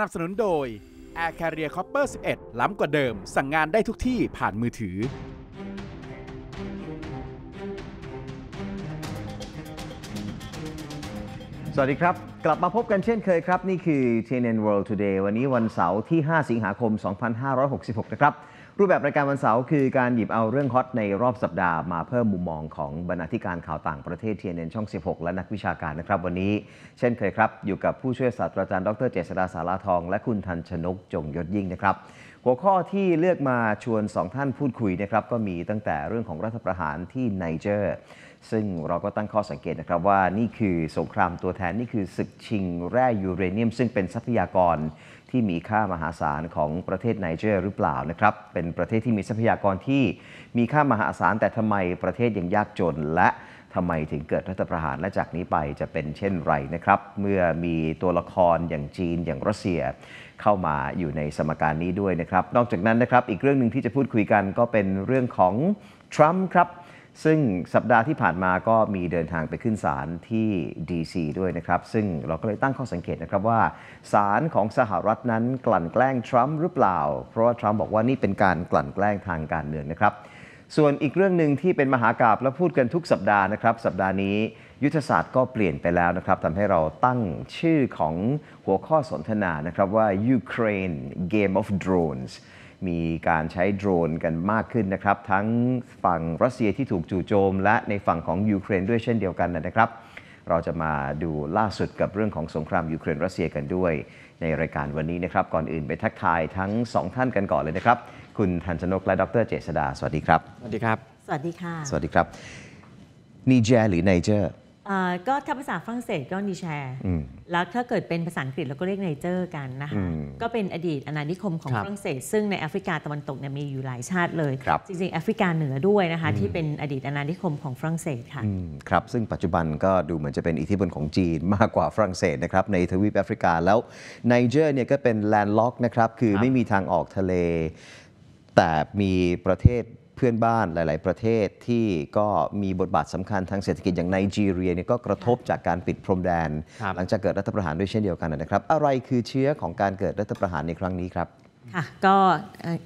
นับสนุนโดย Air Carrier Copper 11 ล้ำกว่าเดิม สั่งงานได้ทุกที่ผ่านมือถือ สวัสดีครับ กลับมาพบกันเช่นเคยครับ นี่คือ CNN World Today วันนี้วันเสาร์ที่ 5 สิงหาคม 2566 นะครับรูปแบบรายการวันเสาร์คือการหยิบเอาเรื่องฮอตในรอบสัปดาห์มาเพิ่มมุมมองของบรรณาธิการข่าวต่างประเทศเทียนเนช่อง 16 และนักวิชาการนะครับ วันนี้ เช่นเคยครับอยู่กับผู้ช่วยศาสตราจารย์ดรเจษดาสาราทอง และคุณทันชนกจงยศยิ่งนะครับ หัวข้อที่เลือกมาชวน 2 ท่านพูดคุยนะครับก็มีตั้งแต่เรื่องของรัฐประหารที่ไนเจอร์ซึ่งเราก็ตั้งข้อสังเกตนะครับว่านี่คือสงครามตัวแทนนี่คือศึกชิง แร่ยูเรเนียม ซึ่งเป็นทรัพยากรที่มีค่ามหาศาลของประเทศไนเจอร์หรือเปล่านะครับ เป็นประเทศที่มีทรัพยากรที่มีค่ามหาศาล แต่ทำไมประเทศยังยากจน และทำไมถึงเกิดรัฐประหารและจากนี้ไปจะเป็นเช่นไรนะครับ เมื่อมีตัวละคร อย่างจีนอย่างรัสเซียเข้ามาอยู่ในสมการนี้ด้วยนะครับ นอกจากนั้นนะครับอีกเรื่องหนึ่งที่จะพูดคุยกันก็เป็นเรื่องของทรัมป์ครับซึ่งสัปดาห์ที่ผ่านมาก็มีเดินทางไปขึ้นศาลที่ DC ด้วยนะครับซึ่งเราก็เลยตั้งข้อสังเกตนะครับว่าศาลของสหรัฐนั้นกลั่นแกล้งทรัมป์หรือเปล่า เพราะว่าทรัมป์บอกว่านี่เป็นการกลั่นแกล้งทางการเมืองนะครับส่วนอีกเรื่องหนึ่งที่เป็นมหากราบและพูดกันทุกสัปดาห์นะครับสัปดาห์นี้ ยุทธศาสตร์ก็เปลี่ยนไปแล้วนะครับทำให้เราตั้งชื่อของหัวข้อสนทนานะครับว่า Ukraine Game of Drones มีการใช้โดรนกันมากขึ้นนะครับ ทั้งฝั่งรัสเซียที่ถูกจู่โจมและในฝั่งของยูเครนด้วยเช่นเดียวกันนะครับ เราจะมาดูล่าสุดกับเรื่องของสงครามยูเครนรัสเซียกันด้วยในรายการวันนี้นะครับ ก่อนอื่นไปทักทายทั้ง2ท่านกันก่อนเลยนะครับคุณธันชนกและดรเจษดาสวัสดีครับสวัสดีครับสวัสดีค่ะสวัสดีครับนีเจอร์หรือไนเจอร์ก็ถ้าภาษาฝรั่งเศสก็นิแชร์แล้วถ้าเกิดเป็นภาษาอังกฤษเราก็เรียกไนเจอร์กันนะคะก็เป็นอดีตอาณานิคมของฝรั่งเศสซึ่งในแอฟริกาตะวันตกเนี่ยมีอยู่หลายชาติเลย จริงๆแอฟริกาเหนือด้วยนะคะที่เป็นอดีตอาณานิคมของฝรั่งเศสค่ะครับซึ่งปัจจุบันก็ดูเหมือนจะเป็นอิทธิพลของจีนมากกว่าฝรั่งเศสนะครับในทวีปแอฟริกาแล้วไนเจอร์เนี่ยก็เป็นแลนด์ล็อกนะครับคือไม่มีทางออกทะเล แต่มีประเทศเพื่อนบ้านหลาย ๆ ประเทศที่ก็มีบทบาทสำคัญทางเศรษฐกิจอย่างไนจีเรียเนี่ยก็กระทบจากการปิดพรมแดน หลังจากเกิดรัฐประหารด้วยเช่นเดียวกันนะครับ อะไรคือเชื้อของการเกิดรัฐประหารในครั้งนี้ครับ ค่ะก็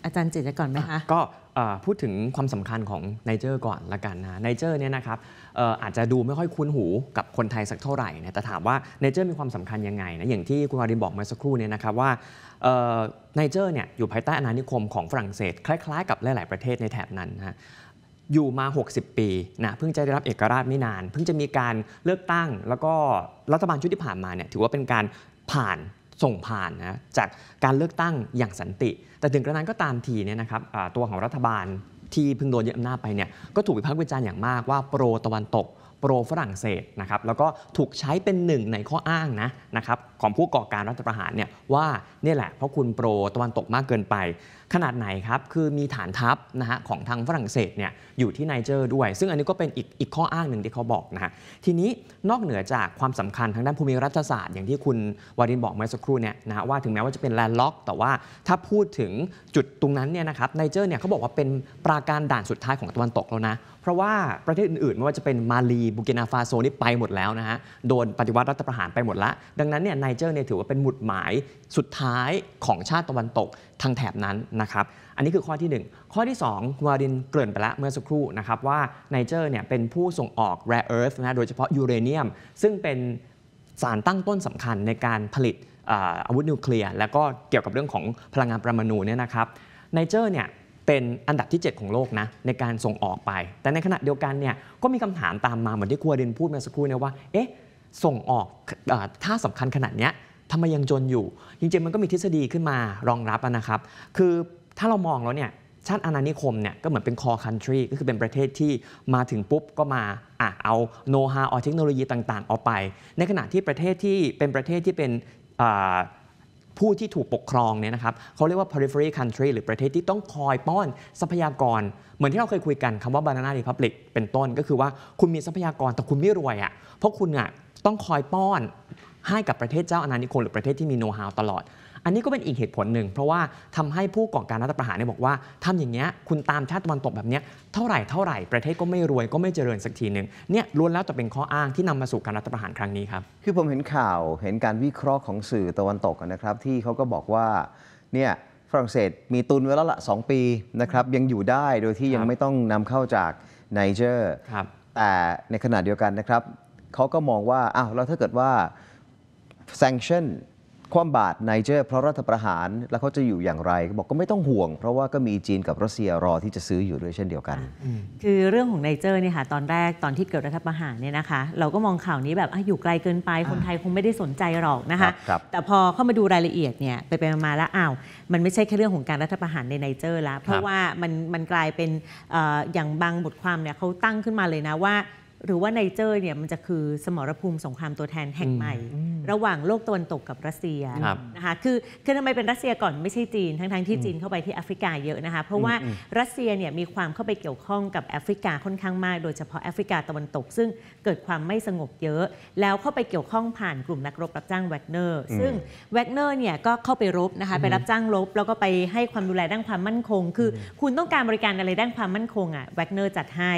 อาจารย์จิตก่อนไหมคะก็พูดถึงความสำคัญของไนเจอร์ก่อนละกันนะไนเจอร์เนี่ยนะครับอาจจะดูไม่ค่อยคุ้นหูกับคนไทยสักเท่าไหร่นะแต่ถามว่าไนเจอร์มีความสำคัญยังไงนะอย่างที่คุณวารินบอกเมื่อสักครู่เนี่ยนะครับว่าไนเจอร์เนี่ยอยู่ภายใต้อาณานิคมของฝรั่งเศสคล้ายๆ กับหลาย ๆประเทศในแถบนั้นนะอยู่มา 60 ปีนะเพิ่งจะได้รับเอกราชไม่นาน เพิ่งจะมีการเลือกตั้ง แล้วก็รัฐบาลชุดที่ผ่านมาเนี่ยถือว่าเป็นการผ่านส่งผ่านนะจากการเลือกตั้งอย่างสันติ แต่ถึงกระนั้นก็ตามทีเนี่ยนะครับตัวของรัฐบาลที่เพิ่งโดนยึดอำนาจไปเนี่ยก็ถูกวิพากษ์วิจารณ์อย่างมากว่าโปรตะวันตกโปรฝรั่งเศสนะครับแล้วก็ถูกใช้เป็นหนึ่งในข้ออ้างนะนะครับของผู้ก่อการรัฐประหารเนี่ยว่าเนี่ยแหละเพราะคุณโปรตะวันตกมากเกินไป ขนาดไหนครับคือมีฐานทัพนะฮะของทางฝรั่งเศสเนี่ยอยู่ที่ไนเจอร์ด้วย ซึ่งอันนี้ก็เป็นอีกอีกข้ออ้างหนึ่งที่เขาบอกนะฮะทีนี้นอกเหนือจากความสำคัญทางด้านภูมิรัฐศาสตร์อย่างที่คุณวารินบอกเมื่อสักครู่เนี่ยนะฮะว่าถึงแม้ว่าจะเป็นแลนด์ล็อก แต่ว่าถ้าพูดถึงจุดตรงนั้นเนี่ยนะครับไนเจอร์เนี่ยเขาบอกว่าเป็นปราการด่านสุดท้ายของตะวันตกแล้วนะเพราะว่าประเทศอื่นๆไม่ว่าจะเป็นมาลีบูกินาฟาโซนี่ไปหมดแล้วนะฮะโดนปฏิวัติรัฐประหารไปหมดละ ดังนั้นเนี่ยไนเจอร์เนี่ยถือว่าเป็นหมุดหมายสุดท้ายของชาติตะวันตกทางแถบนั้นนะครับ อันนี้คือข้อที่ 1 ข้อที่ 2วารินเกริ่นไปแล้วเมื่อสักครู่นะครับว่าไนเจอร์เนี่ยเป็นผู้ส่งออกแร่เอิร์ธนะโดยเฉพาะยูเรเนียมซึ่งเป็นสารตั้งต้นสำคัญในการผลิตอาวุธนิวเคลียร์แล้วก็เกี่ยวกับเรื่องของพลังงานประมาณูเนี่ยนะครับไนเจอร์เนี่ยเป็นอันดับที่ 7 ของโลกนะในการส่งออกไป แต่ในขณะเดียวกันเนี่ยก็มีคำถามตามมา เหมือนที่ครัวเดนพูดมาสักครู่นะว่า เอ๊ะส่งออกถ้าสำคัญขนาดเนี้ยทำไมยังจนอยู่ จริงๆมันก็มีทฤษฎีขึ้นมารองรับนะครับ คือถ้าเรามองแล้วเนี่ยชาติอาณานิคมเนี่ยก็เหมือนเป็น core country ก็คือเป็นประเทศที่มาถึงปุ๊บก็มาอ่ะเอาโน้ตฮาเอาเทคโนโลยีต่างๆเอาไป ในขณะที่ประเทศที่เป็นประเทศที่เป็นผู้ที่ถูกปกครองเนี่ยนะครับเขาเรียกว่า periphery country หรือประเทศที่ต้องคอยป้อนทรัพยากรเหมือนที่เราเคยคุยกันคำว่า banana republic เป็นต้นก็คือว่าคุณมีทรัพยากรแต่คุณไม่รวยอะ่ะเพราะคุณอะ่ะต้องคอยป้อนให้กับประเทศเจ้าอาณานิคมหรือประเทศที่มีโน้ตฮาวตลอดอันนี้ก็เป็นอีกเหตุผลหนึ่ง เพราะว่าทำให้ผู้ก่อการรัฐประหารเนี่ยบอกว่า ทำอย่างเงี้ยคุณตามชาติตะวันตกแบบเนี้ยเท่าไหร่เท่าไหร่ ประเทศก็ไม่รวยก็ไม่เจริญสักทีหนึ่งเนี่ยล้วนแล้วแต่เป็นข้ออ้างที่นำมาสู่การรัฐประหารครั้งนี้ครับคือผมเห็นข่าวเห็นการวิเคราะห์ของสื่อตะวันตกนะครับที่เขาก็บอกว่าเนี่ยฝรั่งเศสมีตุนไว้แล้วละ2 ปีนะครับยังอยู่ได้โดยที่ยังไม่ต้องนำเข้าจากไนเจอร์แต่ในขณะเดียวกันนะครับเขาก็มองว่าอ้าวแล้วถ้าเกิดว่า sanction ความบาดไนเจอร์ เพราะรัฐประหารแล้วเขาจะอยู่อย่างไรบอกก็ไม่ต้องห่วง เพราะว่าก็มีจีนกับรัสเซียรอ ที่จะซื้ออยู่ด้วยเช่นเดียวกันคือเรื่องของไนเจอร์เนี่ยค่ะตอนแรกตอนที่เกิดรัฐประหารเนี่ยนะคะ เราก็มองข่าวนี้แบบออยู่ไกลเกินไปคนไทยคงไม่ได้สนใจหรอกนะคะคแต่พอเข้ามาดูรายละเอียดเนี่ยไปไปมาแล้วอ้าวมันไม่ใช่แค่เรื่องของการรัฐประหารในไนเจอร์แล้ว เพราะว่ามันมันกลายเป็นออย่างบางบทความเนี่ยเขาตั้งขึ้นมาเลยนะว่าหรือว่าไนเจอร์เนี่ยมันจะคือสมรภูมิสงครามตัวแทนแห่งใหม่ ระหว่างโลกตะวันตกกับรัสเซียนะคะคือคือทำไมเป็นรัสเซียก่อนไม่ใช่จีนทั้ง้งที่จีนเข้าไปที่แอฟริกาเยอะนะคะเพราะว่ารัสเซียเนี่ยมีความเข้าไปเกี่ยวข้องกับแอฟริกาค่อนข้างมากโดยเฉพาะแอฟริกาตะวันตกซึ่งเกิดความไม่สงบเยอะ แล้วเข้าไปเกี่ยวข้องผ่านกลุ่มนักรบรับจ้างแวกเนอร์ซึ่งแวกเนอร์เนี่ยก็เข้าไปรบนะคะไปรับจ้างรบแล้วก็ไปให้ความดูแลด้านความมั่นคง คือ คุณต้องการบริการอะไรด้านความมั่นคงอ่ะแวกเนอร์จัดให้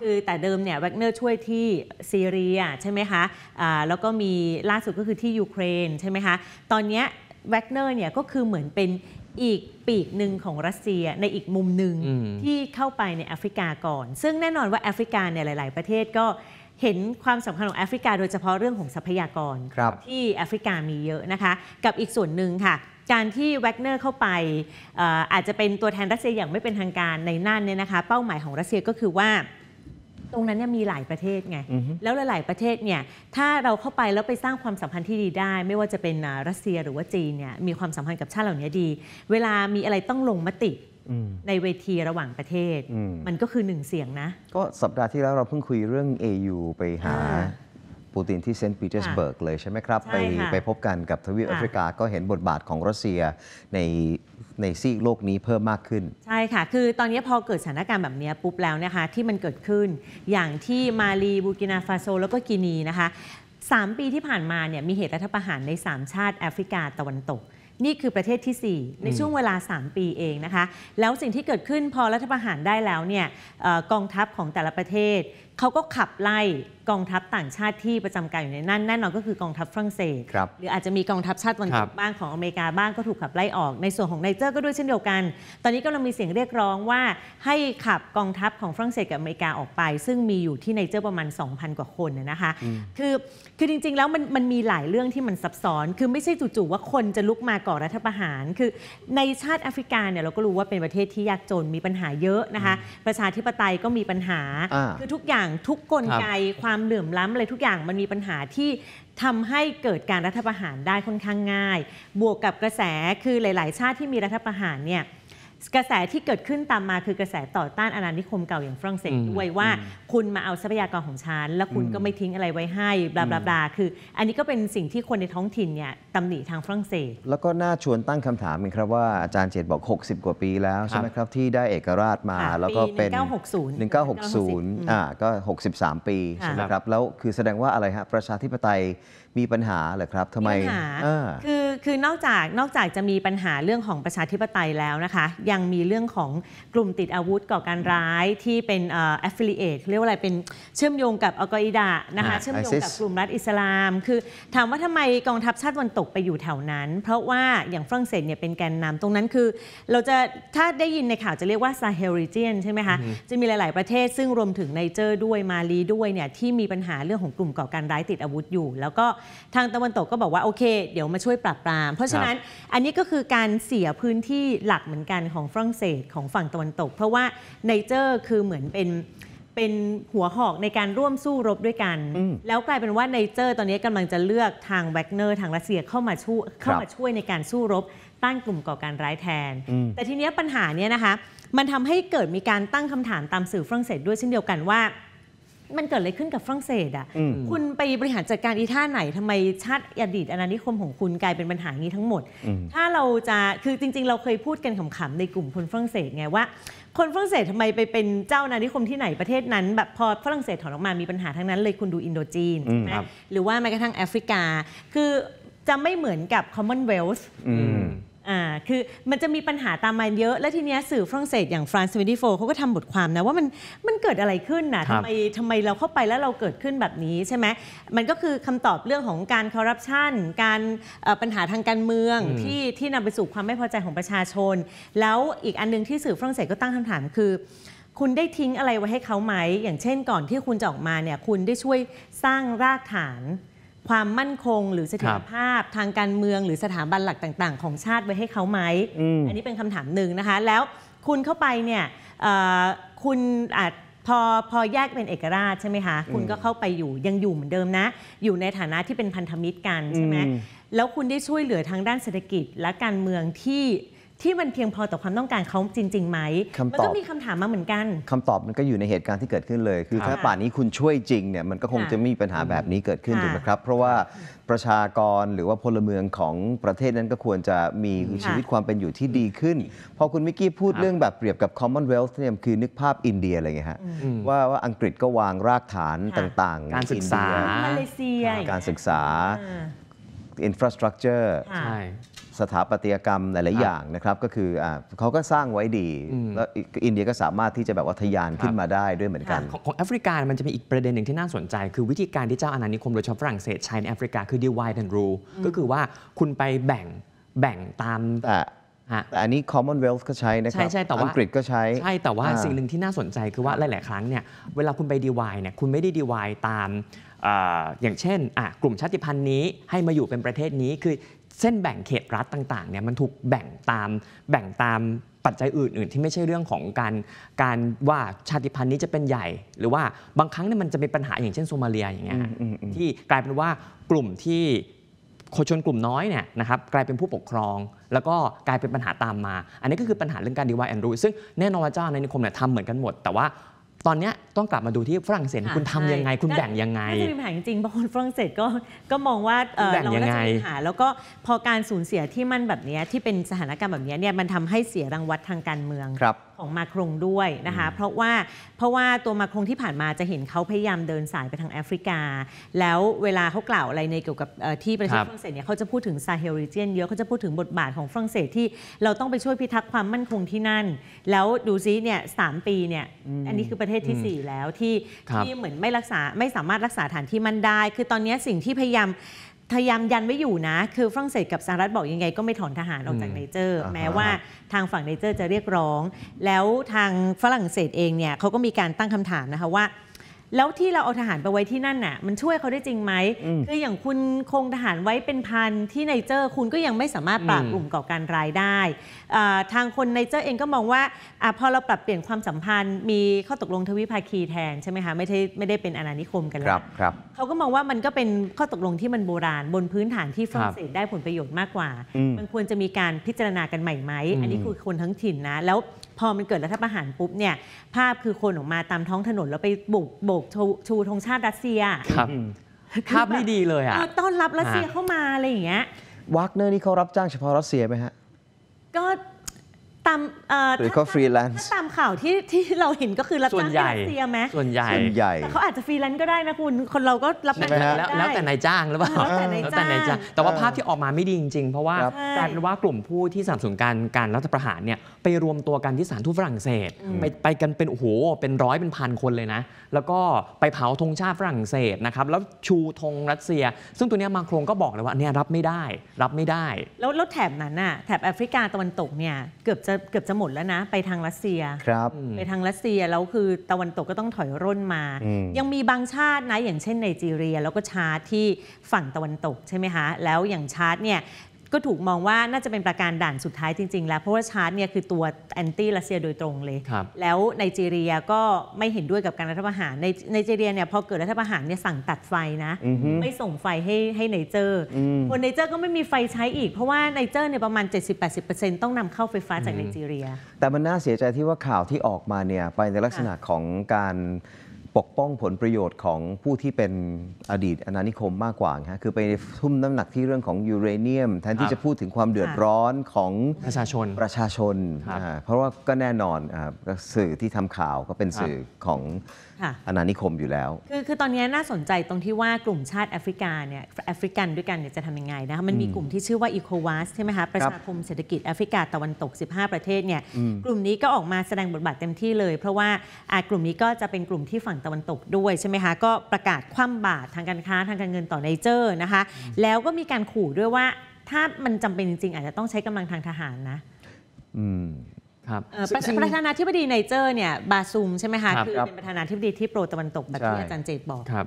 คือแต่เดิมเนี่ยแวกเนอร์ชช่วยที่ซีเรียใช่ไหมคะะแล้วก็มีล่าสุดก็คือที่ยูเครนใช่ไหมคะ ตอนนี้แวกเนอร์เนี่ยก็คือเหมือนเป็นอีกปีกหนึ่งของรัสเซียในอีกมุมหนึ่งที่เข้าไปในแอฟริกาก่อน ซึ่งแน่นอนว่าแอฟริกาเนี่ยหลาย ๆประเทศก็เห็นความสำคัญของแอฟริกาโดยเฉพาะเรื่องของทรัพยากรรที่แอฟริกามีเยอะนะคะ กับอีกส่วนหนึ่งค่ะ การที่แวกเนอร์เข้าไปอาจจะเป็นตัวแทนรัสเซียอย่างไม่เป็นทางการในน่านเนี่ยนะคะ เป้าหมายของรัสเซียก็คือว่าตรงนั้นเนี่ยมีหลายประเทศไง แล้วหลายๆประเทศเนี่ยถ้าเราเข้าไปแล้วไปสร้างความสัมพันธ์ที่ดีได้ ไม่ว่าจะเป็นรัสเซียหรือว่าจีนเนี่ยมีความสัมพันธ์กับชาติเหล่านี้ดี เวลามีอะไรต้องลงมติในเวทีระหว่างประเทศมันก็คือหนึ่งเสียงนะก็สัปดาห์ที่แล้วเราเพิ่งคุยเรื่อง AU ไปหาปูตินที่เซนต์ปีเตอร์สเบิร์กเลยใช่ไหมครับ ไปไปพบกันกับทวีปแอฟริกา ก็เห็นบทบาทของรัสเซียในในซีกโลกนี้เพิ่มมากขึ้น ใช่ค่ะ คือตอนนี้พอเกิดสถานการณ์แบบนี้ปุ๊บแล้วนะคะ ที่มันเกิดขึ้นอย่างที่มาลีบูกินาฟาโซแล้วก็กินีนะคะสามปีที่ผ่านมาเนี่ยมีเหตุรัฐประหารใน 3 ชาติแอฟริกาตะวันตก นี่คือประเทศที่ 4 ในช่วงเวลา 3 ปีเองนะคะแล้วสิ่งที่เกิดขึ้นพอรัฐประหารได้แล้วเนี่ยกองทัพของแต่ละประเทศเขาก็ขับไล่กองทัพต่างชาติที่ประจำการอยู่ในนั่นแน่นอนก็คือกองทัพฝรั่งเศสรหรืออาจจะมีกองทัพชาติตะวันตกบบ้างของอเมริกาบ้างก็ถูกขับไล่ออก ในส่วนของไนเจอร์ก็ด้วยเช่นเดียวกัน ตอนนี้กำลังมีเสียงเรียกร้องว่า ให้ขับกองทัพของฝรั่งเศสกับอเมริกาออกไป ซึ่งมีอยู่ที่ไนเจอร์ประมาณ 2,000 กว่าคนน่ยนะคะคือคือจริงๆแล้วมันมันมีหลายเรื่องที่มันซับซ้อนคือไม่ใช่จู่ๆว่าคนจะลุกมาก่อรัฐประหาร คือในชาติแอฟริกาเนี่ยเราก็รู้ว่าเป็นประเทศที่ยากจนมีปัญหาเยอะนะคะประชาธิปไตยก็มีปัญหาาคือทุกอย่างางทุกกลไกความเหลื่อมล้ำอะไรทุกอย่างมันมีปัญหาที่ทำให้เกิดการรัฐประหารได้ค่อนข้างง่าย บวกกับกระแสคือหลาย ๆ ชาติที่มีรัฐประหารเนี่ยกระแสที่เกิดขึ้นตามมาคือกระแสต่อต้านอาณานิคมเก่าอย่างฝรั่งเศสด้วยว่าคุณมาเอาทรัพยากรของฉันแล้วคุณก็ไม่ทิ้งอะไรไว้ให้ บลาบลาบลาคืออันนี้ก็เป็นสิ่งที่คนในท้องถิ่นเนี่ยตำหนิทางฝรั่งเศส แล้วก็น่าชวนตั้งคำถามเองครับว่าอาจารย์เจตบอก 60 กว่าปีแล้ว ใช่ไหมครับที่ได้เอกราชมาแล้วก็เป็น1960 1960อ่าก็63 ปีใช่ไหมครับแล้วคือแสดงว่าอะไรฮะประชาธิปไตยมีปัญหาเหรอครับทำไมปัญหา คือ คือ นอกจาก นอกจากจะมีปัญหาเรื่องของประชาธิปไตยแล้วนะคะ ยังมีเรื่องของกลุ่มติดอาวุธก่อการร้ายที่เป็นอฟ f i ลิเอตเรียกว่าอะไร เป็นเชื่อมโยงกับอัลกออิดะนะคะ เชื่อมโยงกับกลุ่มรัฐอิสลาม คือ ถามว่าทำไมกองทัพชาติวันตกไปอยู่แถวนั้น เพราะว่าอย่างฝรั่งเศสเนี่ยเป็นแกนนำตรงนั้น คือ เราจะถ้าได้ยินในข่าวจะเรียกว่าซาเฮลริเจียนใช่ไหมคะ จะมีหลาย ๆ ประเทศ ซึ่งรวมถึงไนเจอร์ด้วย มาลีด้วยเนี่ยที่มีปัญหาเรื่องของกลุ่มก่อการร้ายติดอาวุธอยู่แล้วก็ทางตะวันตกก็บอกว่าโอเค เดี๋ยวมาช่วยปรับปราม เพราะฉะนั้นอันนี้ก็คือการเสียพื้นที่หลักเหมือนกันของฝรั่งเศส ของฝั่งตะวันตก เพราะว่าไนเจอร์คือเหมือนเป็นเป็นหัวหอกในการร่วมสู้รบด้วยกัน แล้วกลายเป็นว่าไนเจอร์ตอนนี้กำลังจะเลือกทางแวกเนอร์ทางรัสเซียเข้ามาช่วยเข้ามาช่วยในการสู้รบต้านกลุ่มก่อการร้ายแทน แต่ทีนี้ปัญหาเนี้ยนะคะ มันทำให้เกิดมีการตั้งคำถามตามสื่อฝรั่งเศสด้วยเช่นเดียวกันว่ามันเกิดอะไรขึ้นกับฝรั่งเศสอ่ะ คุณไปบริหารจัดการอีท่าไหน ทำไมชาติอดีตอาณานิคมของคุณกลายเป็นปัญหานี้ทั้งหมด ถ้าเราจะคือจริงๆ เราเคยพูดกันขำๆในกลุ่มคนฝรั่งเศสไงว่า คนฝรั่งเศสทำไมไปเป็นเจ้าอาณานิคมที่ไหนประเทศนั้นแบบพอฝรั่งเศสถอนออกมา มีปัญหาทั้งนั้น เลยคุณดูอินโดจีนหรือว่าแม้กระทั่งแอฟริกา คือจะไม่เหมือนกับคอมมอนเวลส์อ่าคือมันจะมีปัญหาตามมาเยอะ และทีเนี้ยสื่อฝรั่งเศส อย่างฟรานซ์วิดีโฟเขาก็ทำบทความนะว่ามันมันเกิดอะไรขึ้นนะทำไมทำไมเราเข้าไปแล้วเราเกิดขึ้นแบบนี้ใช่ไหมมันก็คือคำตอบเรื่องของการคอร์รัปชันการปัญหาทางการเมืองที่ที่นำไปสู่ความไม่พอใจของประชาชน แล้วอีกอันนึงที่สื่อฝรั่งเศส ก็ตั้งคำถามคือ คุณได้ทิ้งอะไรไว้ให้เขาไหมอย่างเช่นก่อนที่คุณจะออกมาเนี่ยคุณได้ช่วยสร้างรากฐานความมั่นคงหรือเสถียรภาพทางการเมืองหรือสถาบันหลักต่าง ๆ ของชาติไว้ให้เขาไหมอันนี้เป็นคำถามหนึ่งนะคะ แล้วคุณเข้าไปเนี่ยคุณอาจพอพอแยกเป็นเอกราชใช่ไหมคะ คุณก็เข้าไปอยู่ยังอยู่เหมือนเดิมนะ อยู่ในฐานะที่เป็นพันธมิตรกันใช่ไหมแล้วคุณได้ช่วยเหลือทางด้านเศรษฐกิจและการเมืองที่ที่มันเพียงพอต่อความต้องการเขาจริงๆ ไหมมันก็มีคำถามมาเหมือนกัน คำตอบมันก็อยู่ในเหตุการณ์ที่เกิดขึ้นเลย คือถ้าป่านนี้คุณช่วยจริงเนี่ยมันก็คงจะไม่มีปัญหาแบบนี้เกิดขึ้นถูกไหมครับ เพราะว่าประชากรหรือว่าพลเมืองของประเทศนั้นก็ควรจะมีชีวิตความเป็นอยู่ที่ดีขึ้นพอคุณมิกกี้พูดเรื่องแบบเปรียบกับ Commonwealth เนี่ยคือนึกภาพอินเดียอะไรเงี้ยฮะว่าว่าอังกฤษก็วางรากฐานต่างๆ การศึกษามาเลเซียการศึกษาอินฟราสตรักเจอร์สถาปัตยกรรมหลายๆอย่างนะครับก็คืออเขาก็สร้างไว้ดีแล้วอินเดียก็สามารถที่จะแบบว่าทะยานขึ้นมาได้ด้วยเหมือนกันของแอฟริกา มันจะมีอีกประเด็นหนึ่งที่น่าสนใจ คือวิธีการที่เจ้าอาณานิคมโดยเฉพาะฝรั่งเศสใช้ในแอฟริกา คือ divide and rule ก็คือว่าคุณไปแบ่งแบ่งตามแต่อันนี้ Commonwealth ก็ใช้นะครับใช่ใช่แต่ว่าอังกฤษก็ใช้ใช่แต่ว่าสิ่งหนึ่งที่น่าสนใจคือว่าหลาย ๆ ครั้งเนี่ยเวลาคุณไปดีวายเนี่ยคุณไม่ได้ดีวายตามออย่างเช่นกลุ่มชาติพันธุ์นี้ให้มาอยู่เป็นประเทศนี้คือเส้นแบ่งเขตรัฐต่างๆเนี่ยมันถูกแบ่งตามแบ่งตามปัจจัยอื่น ๆ ที่ไม่ใช่เรื่องของการการว่าชาติพันธุ์นี้จะเป็นใหญ่ หรือว่าบางครั้งเนี่ยมันจะมีปัญหาอย่างเช่นโซมาเลียอย่างเงี้ยที่กลายเป็นว่ากลุ่มที่คนชนกลุ่มน้อยเนี่ยนะครับกลายเป็นผู้ปกครองแล้วก็กลายเป็นปัญหาตามมาอันนี้ก็คือปัญหาเรื่องการดีวายแอนรูซึ่งแน่นอนว่าเจ้าในนิคมเนี่ยทำเหมือนกันหมดแต่ว่าตอนนี้ต้องกลับมาดูที่ฝรั่งเศสคุณทำยังไง คุณแบ่งยังไงก่จะมีปัญหาจริงบางคนฝรั่งเศสก็ก็มองว่าเราน่งจปัญหา แล้วก็พอการสูญเสียที่มันแบบนี้ที่เป็นสถานการณ์แบบนี้เนี่ยมันทำให้เสียรังวัดทางการเมืองครับของมาครงด้วยนะคะเพราะว่าเพราะว่าตัวมาครงที่ผ่านมาจะเห็นเขาพยายามเดินสายไปทางแอฟริกา แล้วเวลาเขากล่าวอะไรในเกี่ยวกับที่ประเทศฝรั่งเศสเนี่ยเขาจะพูดถึงซาเฮลริเจียนเยอะเขาจะพูดถึงบทบาทของฝรั่งเศสที่เราต้องไปช่วยพิทักษ์ความมั่นคงที่นั่น แล้วดูซิเนี่ยสามปีเนี่ยอันนี้คือประเทศที่ 4 แล้ว ที่ที่เหมือนไม่รักษาไม่สามารถรักษาฐานที่มั่นได้ คือตอนนี้สิ่งที่พยายามพยายามยันไว้อยู่นะ คือฝรั่งเศสกับสหรัฐบอกยังไงก็ไม่ถอนทหารออกจากเนเจอร์แม้ว่าทางฝั่งเนเจอร์จะเรียกร้อง แล้วทางฝรั่งเศสเองเนี่ยเขาก็มีการตั้งคำถามนะคะว่า แล้วที่เราเอาทหารไปไว้ที่นั่นน่ะมันช่วยเขาได้จริงไหม คืออย่างคุณคงทหารไว้เป็นพันที่ไนเจอร์คุณก็ยังไม่สามารถปราบกลุ่มก่อการร้ายได้ทางคนในเจ้าเองก็มองว่าอพอเราปรับเปลี่ยนความสัมพันธ์ มีข้อตกลงทวิภาคีแทนใช่ไหมคะไม่ได้ไม่ได้เป็นอนานิคมกันแล้วเขาก็มองว่ามันก็เป็นข้อตกลงที่มันโบราณบนพื้นฐานที่ฝรั่งเศสได้ผลประโยชน์มากกว่ามันควรจะมีการพิจารณากันใหม่ไหมอันนี้คือคนทั้งถิ่นนะแล้วพอมันเกิดรัฐประหารปุ๊บเนี่ย ภาพคือคนออกมาตามท้องถนนแล้วไปบุกโบกชูธงชาติรัสเซียครับภาพไม่ดีเลยอะต้อนรับรัสเซียเข้ามาอะไรอย่างเงี้ยวักเนอร์นี่เขารับจ้างเฉพาะรัสเซียไหมฮะ God ตามหรือเขาฟรีแลนซ์ตามข่าวที่ที่เราเห็นก็คือรับจ้างรัเซียไหมส่วนใหญ่ส่วนใหญ่เขาอาจจะฟรีแลนซ์ก็ได้นะคุณคนเราก็รับงานได้แล้วแต่นายจ้างหรือเปล่าแล้วแต่นายจ้าง แต่ว่าภาพที่ออกมาไม่ดีจริงๆเพราะว่ากลายเป็นว่ากลุ่มผู้ที่สนับสนุนการการรัฐประหารเนี่ยไปรวมตัวกันที่ศาลทูตฝรั่งเศส ไปไปกันเป็นโอ้โหเป็นร้อยเป็นพันคนเลยนะแล้วก็ไปเผาธงชาติฝรั่งเศสนะครับแล้วชูธงรัสเซีย ซึ่งตัวนี้มาโครงก็บอกเลยว่าเนี่ยรับไม่ได้รับไม่ได้ แล้วแล้วแถบนั้นน่ะแถบแอฟริกาตะวันตกเนี่ยเกือบจะเกือบจะหมดแล้วนะ ไปทางรัสเซียครับไปทางรัสเซียแล้วคือตะวันตกก็ต้องถอยร่นมา ยังมีบางชาตินะอย่างเช่นไนจีเรียแล้วก็ชาร์ที่ฝั่งตะวันตกใช่ไหมคะ แล้วอย่างชาร์เนี่ยก็ถูกมองว่าน่าจะเป็นประการด่านสุดท้ายจริงๆแล้ว เพราะว่าชาร์ตเนี่ยคือตัวแอนตี้รัสเซียโดยตรงเลย แล้วไนจีเรียก็ไม่เห็นด้วยกับการรัฐประหารในไนจีเรียเนี่ยพอเกิดรัฐประหารเนี่ยสั่งตัดไฟนะ ไม่ส่งไฟให้ให้ไนเจอร์ คนไนเจอร์ก็ไม่มีไฟใช้อีก เพราะว่าไนเจอร์เนี่ยประมาณ 70-80%ต้องนำเข้าไฟฟ้าจากไนจีเรีย แต่มันน่าเสียใจที่ว่าข่าวที่ออกมาเนี่ยไปในลักษณะของการปกป้องผลประโยชน์ของผู้ที่เป็นอดีตอนานิคมมากกว่าฮะคือไปทุ่มน้ำหนักที่เรื่องของยูเรเนียม แทนที่จะพูดถึงความเดือดร้อนของประชาชนประชาชน เพราะว่าก็แน่นอนสื่อที่ทำข่าวก็เป็นสื่อของอาณานิคมอยู่แล้ว คือ คือตอนนี้น่าสนใจตรงที่ว่ากลุ่มชาติแอฟริกาเนี่ยแอฟริกันด้วยกันเนี่ยจะทำยังไงนะคะมันมีกลุ่มที่ชื่อว่าอีโควาสใช่ไหมคะประชาคมเศรษฐกิจแอฟริกาตะวันตก 15 ประเทศเนี่ยกลุ่มนี้ก็ออกมาแสดงบทบาทเต็มที่เลย เพราะว่ากลุ่มนี้ก็จะเป็นกลุ่มที่ฝั่งตะวันตกด้วย ใช่ไหมคะก็ประกาศคว่ำบาตรทางการค้าทางการเงินต่อไนเจอร์นะคะ แล้วก็มีการขู่ด้วยว่าถ้ามันจำเป็นจริงๆอาจจะต้องใช้กำลังทางทหารนะ อืมครับประธานาธิบดีไนเจอร์เนี่ยบาซุมใช่ไหมคะคือเป็นประธานาธิบดีที่โปรตะวันตกแบบที่อาจารย์เจตบอกครับ